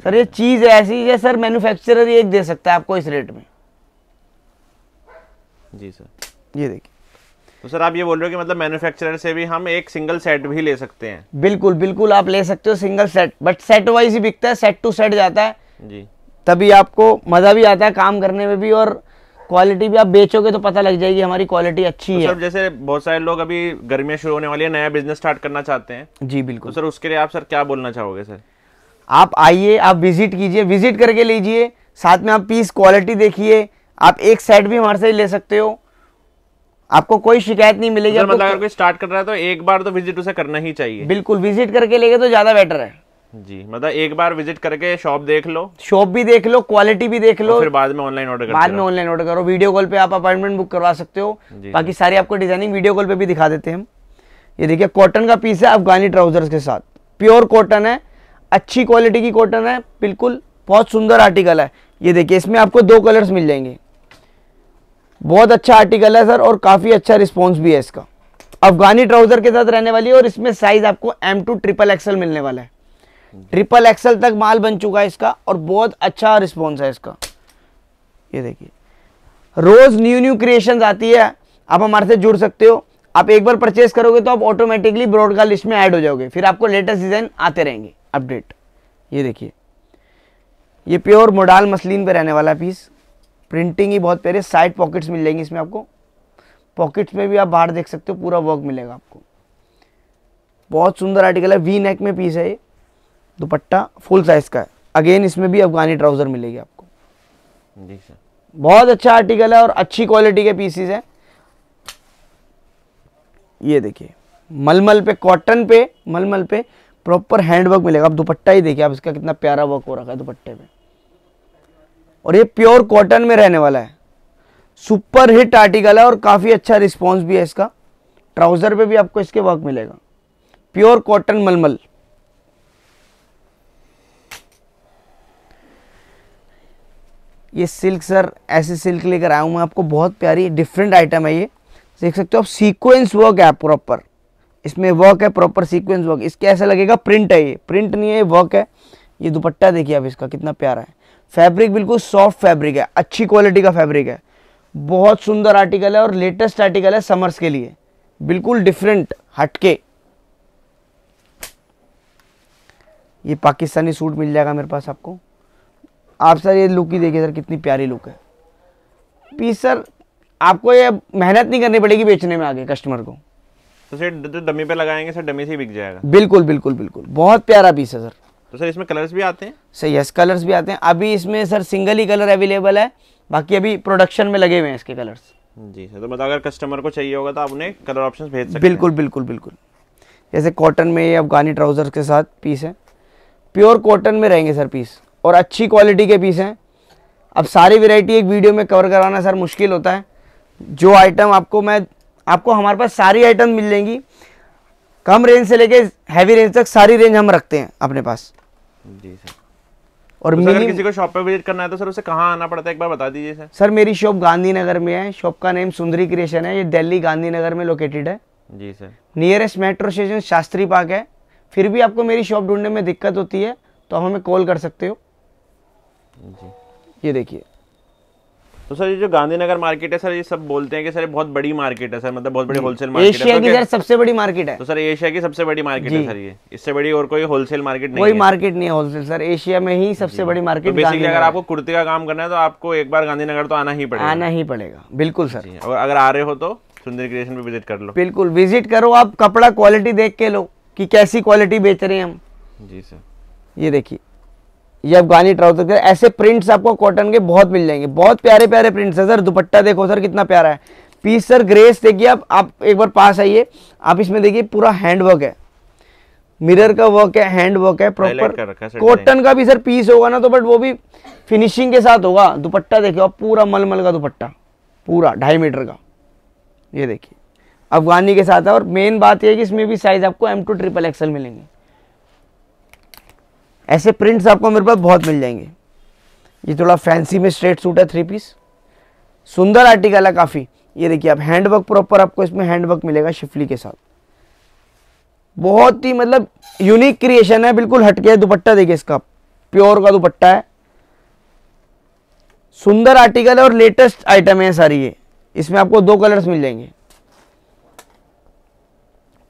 S1: सर ये चीज़ ऐसी है सर मैन्युफैक्चरर एक दे सकता है आपको इस रेट में
S2: जी सर ये देखिए तो सर आप ये बोल रहे हो कि मतलब
S1: मैन्युफैक्चरर से भी हम एक सिंगल सेट भी ले सकते हैं बिल्कुल बिल्कुल आप ले सकते हो single set but set wise ही बिकता है सेट टू सेट जाता है जी तभी आपको मज़ा भी आता है काम करने में भी और क्वालिटी भी आप बेचोगे तो पता लग जाएगी हमारी क्वालिटी अच्छी तो है सर
S2: जैसे बहुत सारे लोग अभी गर्मियाँ शुरू होने वाली है नया बिजनेस स्टार्ट करना चाहते हैं जी बिल्कुल तो सर उसके लिए आप सर क्या बोलना चाहोगे सर
S1: आप आइए आप विजिट कीजिए विजिट करके लीजिए साथ में आप पीस क्वालिटी देखिए आप एक सेट भी हमारे से ले सकते हो आपको कोई शिकायत नहीं मिलेगी मतलब अगर कोई
S2: स्टार्ट कर रहा है तो एक बार तो विजिट उसे करना ही चाहिए बिल्कुल
S1: विजिट करके लेंगे तो ज्यादा बेटर है
S2: जी मतलब एक बार विजिट करके शॉप देख लो
S1: शॉप भी देख लो क्वालिटी भी देख लो फिर बाद में ऑनलाइन ऑर्डर बाद में ऑनलाइन ऑर्डर करो वीडियो कॉल पे आप अपॉइंटमेंट बुक करवा सकते हो बाकी सारी आपको डिजाइनिंग वीडियो कॉल पे भी दिखा देते हैं हम ये देखिए कॉटन का पीस है अफगानी ट्राउजर्स के साथ प्योर कॉटन है अच्छी क्वालिटी की कॉटन है बिल्कुल बहुत सुंदर आर्टिकल है ये देखिए इसमें आपको दो कलर्स मिल जाएंगे बहुत अच्छा आर्टिकल है सर और काफ़ी अच्छा रिस्पॉन्स भी है इसका अफगानी ट्राउज़र के साथ रहने वाली है और इसमें साइज़ आपको एम टू ट्रिपल एक्सल मिलने वाला है ट्रिपल एक्सल तक माल बन चुका है इसका और बहुत अच्छा रिस्पॉन्स है इसका ये देखिए रोज़ न्यू न्यू क्रिएशन आती है आप हमारे से जुड़ सकते हो आप एक बार परचेस करोगे तो आप ऑटोमेटिकली ब्रॉड का लिस्ट में ऐड हो जाओगे फिर आपको लेटेस्ट डिज़ाइन आते रहेंगे अपडेट ये देखिए ये प्योर मोडाल मसलिन पे रहने वाला पीस प्रिंटिंग ही बहुत प्यारी साइड पॉकेट्स मिल जाएंगी इसमें आपको पॉकेट्स में भी आप बाहर देख सकते हो पूरा वर्क मिलेगा आपको बहुत सुंदर आर्टिकल है वी नेक में पीस है ये दुपट्टा फुल साइज का है अगेन इसमें भी अफगानी ट्राउजर मिलेगी आपको जी सर बहुत अच्छा आर्टिकल है और अच्छी क्वालिटी के पीसीज है ये देखिए मलमल पे कॉटन पे मलमल पे प्रॉपर हैंडवर्क मिलेगा आप दुपट्टा ही देखिए आप इसका कितना प्यारा वर्क हो रखा है दुपट्टे पे और ये प्योर कॉटन में रहने वाला है सुपर हिट आर्टिकल है और काफ़ी अच्छा रिस्पॉन्स भी है इसका ट्राउज़र पे भी आपको इसके वर्क मिलेगा प्योर कॉटन मलमल ये सिल्क सर ऐसे सिल्क लेकर आया हूँ मैं आपको बहुत प्यारी डिफरेंट आइटम है ये देख सकते हो आप सीक्वेंस वर्क है प्रॉपर इसमें वर्क है प्रॉपर सीक्वेंस वर्क इसके ऐसा लगेगा प्रिंट है ये प्रिंट नहीं है ये वर्क है ये दुपट्टा देखिए आप इसका कितना प्यारा है फैब्रिक बिल्कुल सॉफ्ट फैब्रिक है अच्छी क्वालिटी का फैब्रिक है बहुत सुंदर आर्टिकल है और लेटेस्ट आर्टिकल है समर्स के लिए बिल्कुल डिफरेंट हटके ये पाकिस्तानी सूट मिल जाएगा मेरे पास आपको आप सर ये लुक ही देखिए सर कितनी प्यारी लुक है पीस सर आपको ये मेहनत नहीं करनी पड़ेगी बेचने में आगे कस्टमर को
S2: तो सर डमी पे लगाएंगे सर डमी से ही बिक जाएगा
S1: बिल्कुल बिल्कुल बिल्कुल बहुत प्यारा पीस है सर
S2: तो सर इसमें कलर्स भी आते हैं
S1: सर यस कलर्स भी आते हैं अभी इसमें सर सिंगल ही कलर अवेलेबल है बाकी अभी प्रोडक्शन में लगे हुए हैं इसके कलर्स
S2: जी सर तो मतलब अगर कस्टमर को चाहिए होगा तो आप उन्हें कलर ऑप्शन भेज सकते बिल्कुल
S1: बिल्कुल बिल्कुल जैसे कॉटन में ये अफगानी ट्राउज़र के साथ पीस है प्योर कॉटन में रहेंगे सर पीस और अच्छी क्वालिटी के पीस हैं अब सारी वेराइटी एक वीडियो में कवर कराना सर मुश्किल होता है जो आइटम आपको मैं आपको हमारे पास सारी आइटम मिल जाएंगी कम रेंज से लेके हैवी रेंज तक सारी रेंज हम रखते हैं अपने पास जी सर और तो अगर किसी
S2: को शॉप पे विजिट करना है तो सर उसे कहाँ आना पड़ता है एक बार बता दीजिए सर सर
S1: मेरी शॉप गांधीनगर में है शॉप का नेम सुंदरी क्रिएशन है ये दिल्ली गांधीनगर में लोकेटेड है जी sir nearest metro station Shastri park है फिर भी आपको मेरी शॉप ढूंढने में दिक्कत होती है तो आप हमें कॉल कर सकते हो जी ये देखिए
S2: तो सर ये जो गांधीनगर मार्केट है सर ये सब बोलते हैं कि सर ये बहुत बड़ी मार्केट है सर मतलब बहुत बड़ी होलसेल मार्केट एशिया तो की सर
S1: सबसे बड़ी मार्केट है तो
S2: सर एशिया की सबसे बड़ी मार्केट है सर ये इससे बड़ी और कोई होलसेल मार्केट नहीं कोई मार्केट
S1: नहीं है होलसेल सर एशिया में ही सबसे बड़ी मार्केट तो बेसिकली अगर आपको
S2: कुर्ती का काम करना है तो आपको एक बार गांधीनगर तो आना
S1: ही पड़ेगा आना ही पड़ेगा बिल्कुल सर
S2: और अगर आ रहे हो तो सुंदर क्रिएशन पे विजिट कर लो
S1: बिल्कुल विजिट करो आप कपड़ा क्वालिटी देख के लो कि कैसी क्वालिटी बेच रहे हैं हम जी सर ये देखिए ये अफगानी ट्राउजर के ऐसे प्रिंट्स आपको कॉटन के बहुत मिल जाएंगे बहुत प्यारे प्यारे प्रिंट्स है सर दुपट्टा देखो सर कितना प्यारा है पीस सर ग्रेस देखिए आप आप एक बार पास आइए आप इसमें देखिए पूरा हैंड वर्क है मिरर का वर्क है हैंड वर्क है प्रॉपर कॉटन का भी सर पीस होगा ना तो बट वो भी फिनिशिंग के साथ होगा दुपट्टा देखिए आप पूरा मलमल का दुपट्टा पूरा ढाई मीटर का ये देखिए अफगानी के साथ है और मेन बात यह है कि इसमें भी साइज आपको एम टू ट्रिपल एक्सल मिलेंगे ऐसे प्रिंट्स आपको मेरे पास बहुत मिल जाएंगे ये थोड़ा फैंसी में स्ट्रेट सूट है थ्री पीस सुंदर आर्टिकल है काफ़ी ये देखिए आप हैंडवर्क प्रॉपर आपको इसमें हैंडवर्क मिलेगा शिफली के साथ बहुत ही मतलब यूनिक क्रिएशन है बिल्कुल हटके है दुपट्टा देखिए इसका प्योर का दुपट्टा है सुंदर आर्टिकल है और लेटेस्ट आइटम है सारी ये इसमें आपको दो कलर्स मिल जाएंगे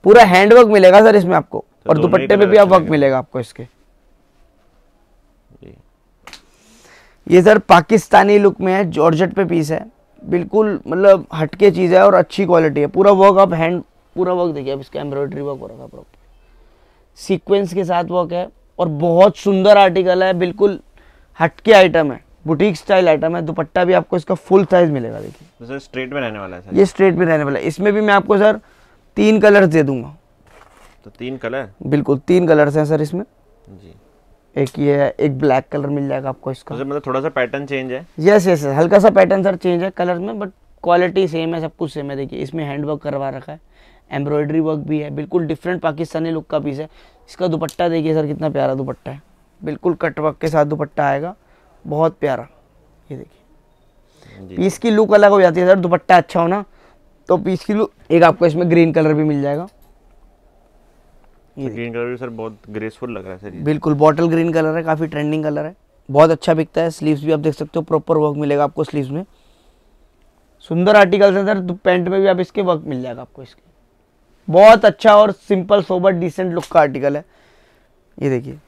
S1: पूरा हैंडवर्क मिलेगा सर इसमें आपको तो और दुपट्टे पे भी आप वर्क मिलेगा आपको इसके ये सर पाकिस्तानी लुक में है जॉर्जेट पे पीस है बिल्कुल मतलब हटके चीज़ है और अच्छी क्वालिटी है पूरा वर्क आप हैंड पूरा वर्क देखिए आप इसका एम्ब्रॉयडरी वर्क हो रहा था प्रॉपर सीक्वेंस के साथ वर्क है और बहुत सुंदर आर्टिकल है बिल्कुल हटके आइटम है बुटीक स्टाइल आइटम है दुपट्टा भी आपको इसका फुल साइज मिलेगा देखिए
S2: तो सर स्ट्रेट में रहने वाला है ये
S1: स्ट्रेट में रहने वाला है इसमें भी मैं आपको सर तीन कलर्स दे दूंगा
S2: तो तीन कलर
S1: बिल्कुल तीन कलर्स हैं सर इसमें जी एक ये एक ब्लैक कलर मिल जाएगा आपको इसका
S2: मतलब थोड़ा सा पैटर्न चेंज है
S1: यस यस हल्का सा पैटर्न सर चेंज है कलर में बट क्वालिटी सेम है सब कुछ सेम है देखिए इसमें हैंड वर्क करवा रखा है एम्ब्रॉयडरी वर्क भी है बिल्कुल डिफरेंट पाकिस्तानी लुक का पीस है इसका दुपट्टा देखिए सर कितना प्यारा दुपट्टा है बिल्कुल कट वर्क के साथ दुपट्टा आएगा बहुत प्यारा ये देखिए पीस की लुक अलग हो जाती है सर दुपट्टा अच्छा हो ना तो पीस की लुक एक आपको इसमें ग्रीन कलर भी मिल जाएगा
S2: ग्रीन कलर भी सर बहुत ग्रेसफुल लग रहा है सर बिल्कुल बॉटल
S1: ग्रीन कलर है काफ़ी ट्रेंडिंग कलर है बहुत अच्छा बिकता है स्लीव्स भी आप देख सकते हो प्रॉपर वर्क मिलेगा आपको स्लीव्स में सुंदर आर्टिकल्स है सर पैंट तो में भी आप इसके वर्क मिल जाएगा आपको इसके बहुत अच्छा और सिंपल सोबर डिसेंट लुक का आर्टिकल है ये देखिए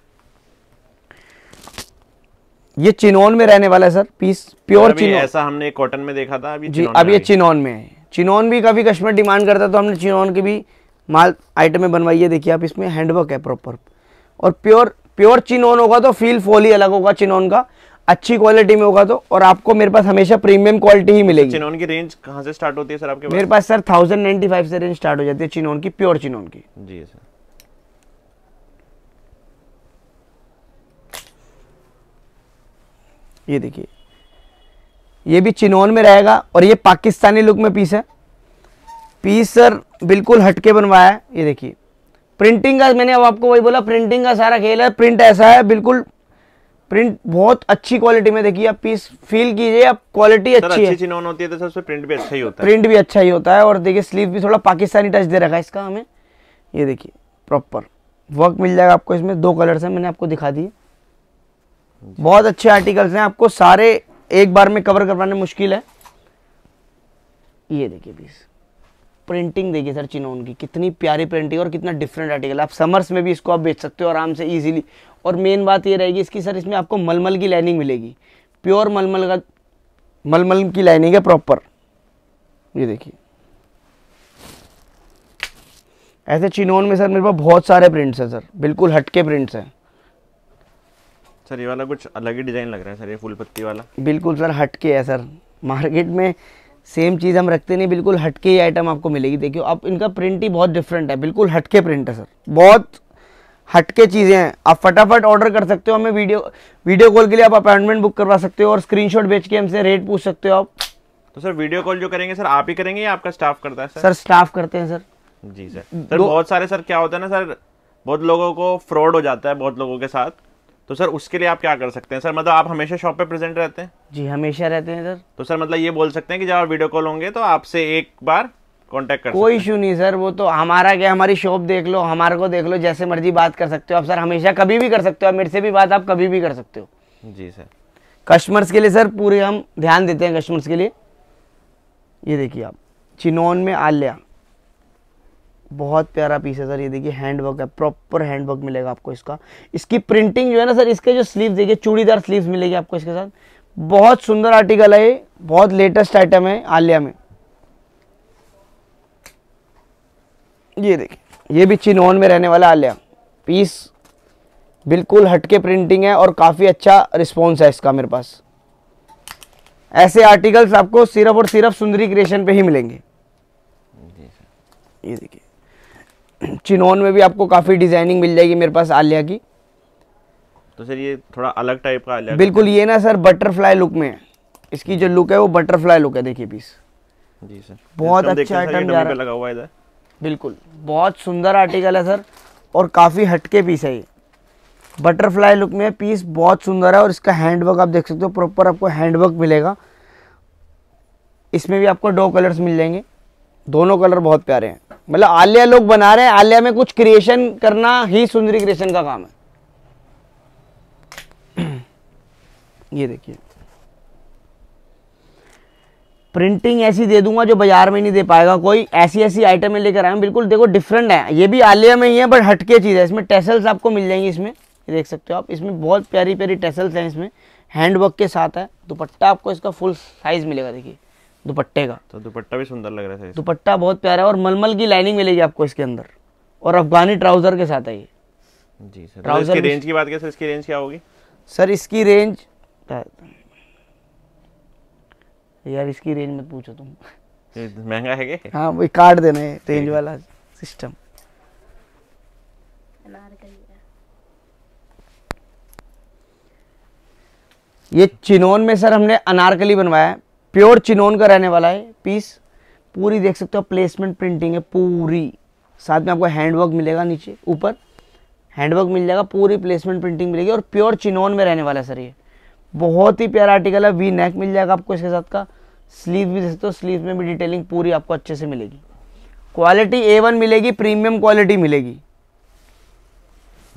S1: ये चिनोन में रहने वाला है सर पीस प्योर चिनोन ऐसा हमने
S2: कॉटन में देखा था अभी जी अब ये चिनोन
S1: में है चिनोन भी काफी कस्टमर डिमांड करता है तो हमने चिनोन के भी माल आइटमें बनवाइए देखिए आप इसमें हैंडवर्क है प्रॉपर और प्योर प्योर चिनोन होगा तो फील फॉल ही अलग होगा चिनोन का अच्छी क्वालिटी में होगा तो और आपको मेरे पास हमेशा प्रीमियम क्वालिटी ही मिलेगी चिनोन
S2: की रेंज कहाँ से स्टार्ट होती है सर आपके मेरे पास
S1: सर थाउजेंड नाइन्टी फाइव से रेंज स्टार्ट हो जाती है चिनोन की प्योर चिनोन की जी सर ये देखिए ये भी चिनोन में रहेगा और ये पाकिस्तानी लुक में पीस है पीस सर बिल्कुल हटके बनवाया है ये देखिए प्रिंटिंग का मैंने अब आपको वही बोला प्रिंटिंग का सारा खेल है प्रिंट ऐसा है बिल्कुल प्रिंट बहुत अच्छी क्वालिटी में देखिए आप पीस फील कीजिए आप क्वालिटी अच्छी है
S2: चिनौन होती है तो सबसे प्रिंट भी अच्छा ही होता है प्रिंट भी
S1: अच्छा ही होता है और देखिए स्लीव भी थोड़ा पाकिस्तानी टच दे रखा है इसका हमें ये देखिए प्रॉपर वर्क मिल जाएगा आपको इसमें दो कलर्स हैं मैंने आपको दिखा दिए बहुत अच्छे आर्टिकल्स हैं आपको सारे एक बार में कवर करवाना मुश्किल है ये देखिए पीस प्रिंटिंग देखिए सर चिनोन की कितनी प्यारी प्रिंटिंग और कितना डिफरेंट आर्टिकल आप समर्स में भी इसको आप बेच सकते हो आराम से ईजिली और मेन बात ये रहेगी इसकी सर इसमें आपको मलमल की लाइनिंग मिलेगी प्योर मलमल का मलमल की लाइनिंग है प्रॉपर ये देखिए ऐसे चिनोन में सर मेरे पास बहुत सारे प्रिंट्स हैं सर बिल्कुल हटके प्रिंट्स हैं
S2: सर ये वाला कुछ अलग ही डिज़ाइन लग रहा है सर ये फूल पत्ती वाला
S1: बिल्कुल सर हटके है सर मार्केट में सेम चीज़ हम रखते नहीं बिल्कुल हटके ही आइटम आपको मिलेगी देखियो अब इनका प्रिंट ही बहुत डिफरेंट है बिल्कुल हटके प्रिंट है सर बहुत हटके चीज़ें हैं आप फटाफट ऑर्डर कर सकते हो हमें वीडियो वीडियो कॉल के लिए आप अपॉइंटमेंट बुक करवा सकते हो और स्क्रीनशॉट बेच के हमसे रेट पूछ सकते हो आप
S2: तो सर वीडियो कॉल जो करेंगे सर आप ही करेंगे या आपका स्टाफ करता है सर सर
S1: स्टाफ करते हैं सर जी सर सर बहुत
S2: सारे सर क्या होता है ना सर बहुत लोगों को फ्रॉड हो जाता है बहुत लोगों के साथ तो सर उसके लिए आप क्या कर सकते हैं सर मतलब आप हमेशा शॉप पे प्रेजेंट रहते हैं
S1: जी हमेशा रहते हैं सर
S2: तो सर मतलब ये बोल सकते हैं कि जब आप वीडियो कॉल होंगे तो आपसे एक बार कॉन्टेक्ट कर कोई इशू
S1: नहीं सर वो तो हमारा क्या हमारी शॉप देख लो हमारे को देख लो जैसे मर्जी बात कर सकते हो आप सर हमेशा कभी भी कर सकते हो मेरे से भी बात आप कभी भी कर सकते हो जी सर कस्टमर्स के लिए सर पूरे हम ध्यान देते हैं कस्टमर्स के लिए ये देखिए आप चिनौन में आलिया बहुत प्यारा पीस है सर ये देखिए हैंड वर्क है प्रॉपर हैंड वर्क मिलेगा आपको इसका इसकी प्रिंटिंग जो है ना सर इसके जो स्लीव देखिए चूड़ीदार स्लीव मिलेगी आपको इसके साथ बहुत सुंदर आर्टिकल है ये बहुत लेटेस्ट आइटम है आलिया में ये देखिए ये भी चिनोन में रहने वाला आलिया पीस बिल्कुल हटके प्रिंटिंग है और काफ़ी अच्छा रिस्पॉन्स है इसका मेरे पास ऐसे आर्टिकल्स आपको सिर्फ और सिर्फ सुंदरी क्रिएशन पे ही मिलेंगे ये देखिए चिनोन में भी आपको काफ़ी डिज़ाइनिंग मिल जाएगी मेरे पास आलिया की
S2: तो सर ये थोड़ा अलग टाइप का आलिया बिल्कुल
S1: ये ना सर बटरफ्लाई लुक में है इसकी जो लुक है वो बटरफ्लाई लुक है देखिए पीस जी सर बहुत अच्छा आइटम लगा हुआ है बिल्कुल बहुत सुंदर आर्टिकल है सर और काफ़ी हटके पीस है ये बटरफ्लाई लुक में पीस बहुत सुंदर है और इसका हैंडवर्क आप देख सकते हो प्रॉपर आपको हैंडवर्क मिलेगा इसमें भी आपको दो कलर्स मिल जाएंगे दोनों कलर बहुत प्यारे हैं मतलब आलिया लोग बना रहे हैं आलिया में कुछ क्रिएशन करना ही सुंदरी क्रिएशन का काम है ये देखिए प्रिंटिंग ऐसी दे दूंगा जो बाजार में नहीं दे पाएगा कोई ऐसी ऐसी आइटमें लेकर आए बिल्कुल देखो डिफरेंट है ये भी आलिया में ही है बट हटके चीज़ है इसमें टेसल्स आपको मिल जाएंगी इसमें ये देख सकते हो आप इसमें बहुत प्यारी प्यारी टेसल्स हैं इसमें हैंडवर्क के साथ है दुपट्टा आपको इसका फुल साइज़ मिलेगा देखिए दुपट्टे का
S2: तो दुपट्टा भी सुंदर लग रहा है
S1: दुपट्टा बहुत प्यारा है और मलमल की लाइनिंग मिलेगी आपको इसके अंदर और अफगानी ट्राउजर के साथ है ये
S2: जी सर ट्राउजर तो रेंज की बात करें सर इसकी रेंज क्या
S1: होगी सर इसकी रेंज यार इसकी रेंज मत पूछो तुम
S2: महंगा है क्या हाँ वही काट देना है रेंज वाला
S1: सिस्टम ये चिनोन में सर हमने अनारकली बनवाया है प्योर चिनोन का रहने वाला है पीस पूरी देख सकते हो प्लेसमेंट प्रिंटिंग है पूरी साथ में आपको हैंडवर्क मिलेगा नीचे ऊपर हैंडवर्क मिल जाएगा पूरी प्लेसमेंट प्रिंटिंग मिलेगी और प्योर चिनोन में रहने वाला है सर ये बहुत ही प्यारा आर्टिकल है वी नेक मिल जाएगा आपको इसके साथ का स्लीव भी देख सकते हो स्लीव में भी डिटेलिंग पूरी आपको अच्छे से मिलेगी क्वालिटी ए वन मिलेगी प्रीमियम क्वालिटी मिलेगी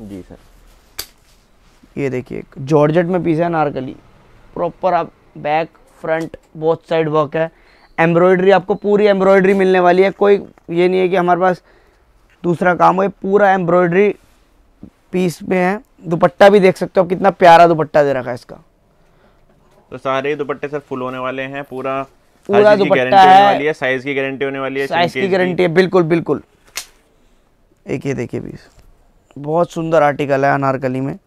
S2: जी सर
S1: ये देखिए जॉर्जेट में पीस है नारकली प्रॉपर आप back front both side work है एम्ब्रॉयडरी आपको पूरी एम्ब्रॉयडरी मिलने वाली है कोई ये नहीं है कि हमारे पास दूसरा काम हो पूरा एम्ब्रॉयडरी पीस में है दुपट्टा भी देख सकते हो आप कितना प्यारा दुपट्टा दे रखा है इसका
S2: तो सारे दुपट्टे सर फुल होने वाले हैं पूरा पूरा दुपट्टा है साइज की गारंटी होने वाली है साइज की गारंटी है
S1: बिल्कुल बिल्कुल एक ये देखिए पीस बहुत सुंदर आर्टिकल है अनारकली में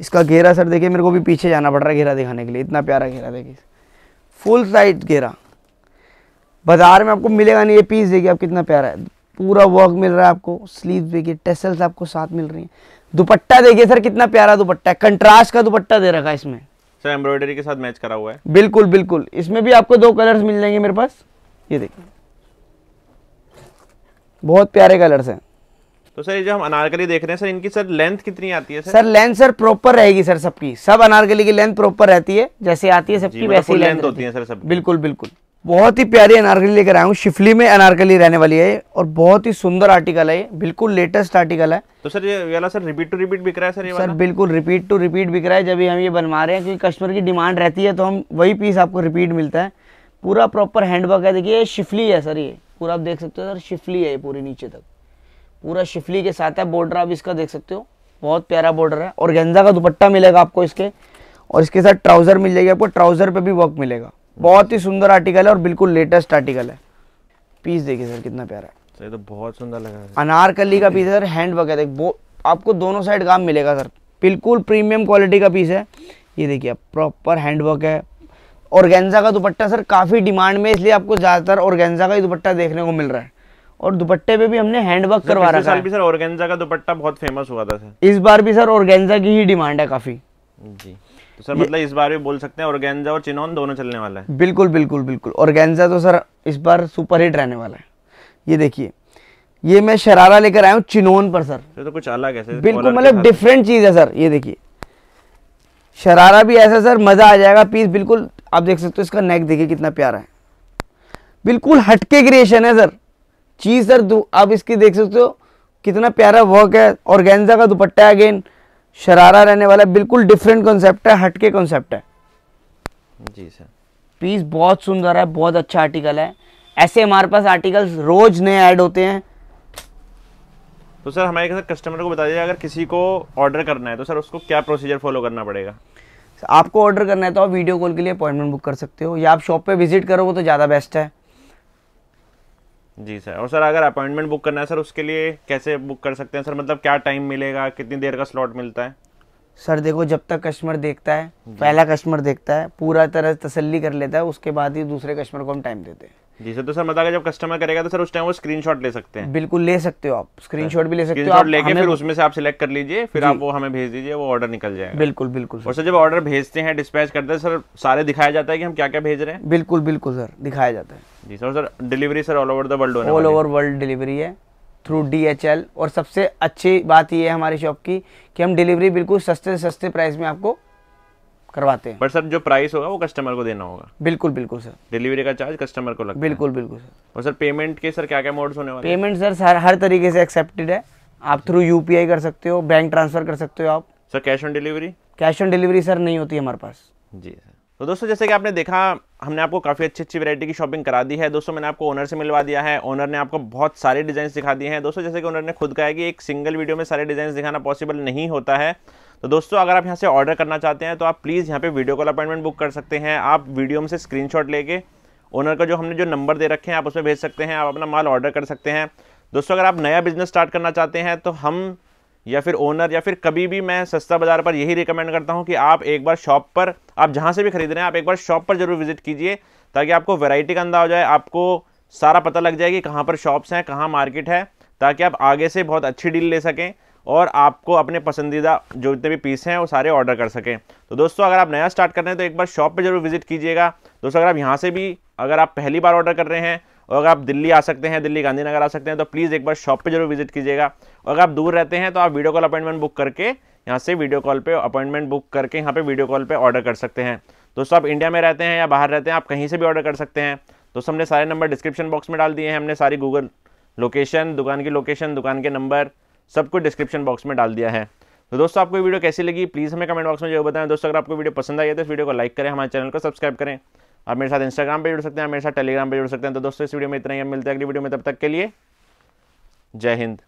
S1: इसका घेरा सर देखिए मेरे को भी पीछे जाना पड़ रहा है घेरा दिखाने के लिए इतना प्यारा घेरा देखिए फुल साइड घेरा बाजार में आपको मिलेगा नहीं ये पीस देखिए आप कितना प्यारा है पूरा वर्क मिल रहा है आपको स्लीव देखिए टेसल्स आपको साथ मिल रही है दुपट्टा देखिए सर कितना प्यारा दुपट्टा है कंट्रास्ट का दुपट्टा दे रखा है इसमें
S2: सर एम्ब्रॉयडरी के साथ मैच करा हुआ है
S1: बिल्कुल बिल्कुल इसमें भी आपको दो कलर्स मिल जाएंगे मेरे पास ये देखिए बहुत प्यारे कलर्स हैं
S2: तो सर ये जो हम अनारकली देख रहे हैं सर इनकी सर लेंथ कितनी आती है सर लेंथ
S1: सर प्रॉपर रहेगी सर सबकी सब अनारकली की लेंथ प्रॉपर रहती है जैसे आती है सबकी मतलब वैसी लेंथ होती है सर सब बिल्कुल बिल्कुल बहुत ही प्यारी अनारकली लेकर आया हूँ शिफली में अनारकली रहने वाली है और बहुत ही सुंदर आर्टिकल है ये बिल्कुल लेटेस्ट आर्टिकल है
S2: तो सर ये वाला सर रिपीट टू रिपीट बिक रहा है सर ये वाला? सर
S1: बिल्कुल रिपीट टू रिपीट बिक रहा है जब हम ये बनवा रहे हैं क्योंकि कस्टमर की डिमांड रहती है तो हम वही पीस आपको रिपीट मिलता है पूरा प्रॉपर हैंडवर्क है देखिए ये शिफली है सर ये पूरा आप देख सकते हो सर शिफली है ये पूरी नीचे तक पूरा शिफली के साथ है बॉर्डर आप इसका देख सकते हो बहुत प्यारा बॉर्डर है और गेंजा का दुपट्टा मिलेगा आपको इसके और इसके साथ ट्राउजर मिल जाएगी आपको ट्राउजर पे भी वर्क मिलेगा बहुत ही सुंदर आर्टिकल है और बिल्कुल लेटेस्ट आर्टिकल है पीस देखिए सर कितना प्यारा है
S2: सर तो बहुत सुंदर लग रहा है
S1: अनारकली का पीस है सर हैंड वर्क है आपको दोनों साइड काम मिलेगा सर बिल्कुल प्रीमियम क्वालिटी का पीस है ये देखिए प्रॉपर हैंड वर्क है और गेंजा का दुपट्टा सर काफ़ी डिमांड में इसलिए आपको ज़्यादातर और गेंजा का ही दुपट्टा देखने को मिल रहा है और दुपट्टे पे भी हमने हैंड वर्क करवा रखा है सर
S2: ऑर्गेन्जा का दुपट्टा बहुत फेमस हुआ था सर
S1: इस बार भी सर ऑर्गेंजा की ही डिमांड है काफी
S2: जी तो सर मतलब इस बार भी बोल सकते हैं ऑर्गेंजा और चिनोन दोनों चलने वाला
S1: है बिल्कुल बिल्कुल बिल्कुल ऑर्गेंजा तो सर इस बार सुपर हिट रहने वाला है ये देखिए ये मैं शरारा लेकर आया हूँ चिनोन पर सर
S2: तो कुछ अलग है बिल्कुल मतलब
S1: डिफरेंट चीज है सर ये देखिए शरारा भी ऐसा सर मजा आ जाएगा पीस बिल्कुल आप देख सकते हो इसका नेक देखिए कितना प्यारा है बिल्कुल हटके क्रिएशन है सर चीज़ सर आप इसकी देख सकते हो कितना प्यारा वर्क है ऑर्गेन्जा का दुपट्टा है अगेन शरारा रहने वाला बिल्कुल डिफरेंट कॉन्सेप्ट है हटके कॉन्सेप्ट है जी सर पीस बहुत सुंदर है बहुत अच्छा आर्टिकल है ऐसे हमारे पास आर्टिकल्स रोज नए ऐड होते हैं
S2: तो सर हमारे साथ कस्टमर को बता दीजिए अगर किसी को ऑर्डर करना है तो सर उसको क्या प्रोसीजर फॉलो
S1: करना पड़ेगा आपको ऑर्डर करना है तो आप वीडियो कॉल के लिए अपॉइंटमेंट बुक कर सकते हो या आप शॉप पे विजिट करोगे तो ज़्यादा बेस्ट है
S2: जी सर और सर अगर अपॉइंटमेंट बुक करना है सर उसके लिए कैसे बुक कर सकते हैं सर मतलब क्या टाइम मिलेगा कितनी देर का स्लॉट मिलता है
S1: सर देखो जब तक कस्टमर देखता है पहला कस्टमर देखता है पूरा तरह तसल्ली कर लेता है उसके बाद ही दूसरे कस्टमर को हम टाइम देते
S2: हैं जी सर तो सर मतलब जब कस्टमर करेगा तो सर उस टाइम वो स्क्रीनशॉट ले सकते हैं
S1: बिल्कुल ले सकते हो आप स्क्रीनशॉट भी ले सकते हो आप लेके फिर उसमें
S2: से आप सिलेक्ट कर लीजिए फिर आप वो हमें भेज दीजिए वो ऑर्डर निकल जाएगा
S1: बिल्कुल बिल्कुल और सर
S2: जब ऑर्डर भेजते हैं डिस्पैच करते हैं सर सारे दिखाया जाता है कि हम क्या क्या भेज रहे हैं
S1: बिल्कुल बिल्कुल सर दिखाया जाता है
S2: जी sir sir delivery sir all over the world all over
S1: world delivery है थ्रू डीएचएल और सबसे अच्छी बात यह है हमारी शॉप की कि हम डिलीवरी बिल्कुल सस्ते सस्ते प्राइस में आपको करवाते हैं
S2: बट सर जो प्राइस होगा वो कस्टमर को देना होगा
S1: बिल्कुल बिल्कुल सर
S2: डिलीवरी का चार्ज कस्टमर को लगता बिल्कुल बिल्कुल सर और सर पेमेंट के सर क्या क्या मोड्स होने वाले पेमेंट
S1: सर हर हर तरीके से एक्सेप्टेड है आप थ्रू यू कर सकते हो बैंक ट्रांसफर कर सकते हो आप
S2: sir cash on delivery
S1: cash on delivery sir नहीं होती हमारे पास जी सर
S2: तो दोस्तों जैसे कि आपने देखा हमने आपको काफ़ी अच्छी अच्छी वैरायटी की शॉपिंग करा दी है दोस्तों मैंने आपको ओनर से मिलवा दिया है ओनर ने आपको बहुत सारे डिज़ाइन दिखा दिए हैं दोस्तों जैसे कि ओनर ने खुद कहा है कि एक सिंगल वीडियो में सारे डिज़ाइन दिखाना पॉसिबल नहीं होता है तो दोस्तों अगर आप यहाँ से ऑर्डर करना चाहते हैं तो आप प्लीज़ यहाँ पे वीडियो कॉल अपॉइंटमेंट बुक कर सकते हैं आप वीडियो में से स्क्रीन लेके ओनर का जो हमने जो नंबर दे रखे हैं आप उसमें भेज सकते हैं आप अपना माल ऑर्डर कर सकते हैं दोस्तों अगर आप नया बिजनेस स्टार्ट करना चाहते हैं तो हम या फिर ओनर या फिर कभी भी मैं सस्ता बाज़ार पर यही रिकमेंड करता हूँ कि आप एक बार शॉप पर आप जहाँ से भी खरीद रहे हैं आप एक बार शॉप पर ज़रूर विजिट कीजिए ताकि आपको वैरायटी का अंदाजा हो जाए आपको सारा पता लग जाए कि कहाँ पर शॉप्स हैं कहाँ मार्केट है ताकि आप आगे से बहुत अच्छी डील ले सकें और आपको अपने पसंदीदा जो जितने भी पीस हैं वो सारे ऑर्डर कर सकें तो दोस्तों अगर आप नया स्टार्ट कर रहे हैं तो एक बार शॉप पर जरूर विजिट कीजिएगा दोस्तों अगर आप यहाँ से भी अगर आप पहली बार ऑर्डर कर रहे हैं और अगर आप दिल्ली आ सकते हैं दिल्ली गांधीनगर आ सकते हैं तो प्लीज़ एक बार शॉप पे जरूर विजिट कीजिएगा और अगर आप दूर रहते हैं तो आप वीडियो कॉल अपॉइंटमेंट बुक करके यहाँ से वीडियो कॉल पर अपॉइंटमेंट बुक करके यहाँ पे वीडियो कॉल पर ऑर्डर कर सकते हैं दोस्तों आप इंडिया में रहते हैं या बाहर रहते हैं आप कहीं से भी ऑर्डर कर सकते हैं दोस्तों हमने सारे नंबर डिस्क्रिप्शन बॉक्स में डाल दिए हैं हमने सारी गूगल लोकेशन दुकान की लोकेशन दुकान के नंबर सब कुछ डिस्क्रिप्शन बॉक्स में डाल दिया है तो दोस्तों आपको वीडियो कैसी लगी प्लीज़ हमें कमेंट बॉक्स में जो बताएं दोस्तों अगर आपको वीडियो पसंद आई है तो इस वीडियो को लाइक करें हमारे चैनल को सब्सक्राइब करें आप मेरे साथ इंस्टाग्राम पर जुड़ सकते हैं मेरे साथ टेलीग्राम पर जुड़ सकते हैं तो दोस्तों इस वीडियो में इतना ही हम मिलते हैं अगली वीडियो में तब तक के लिए जय हिंद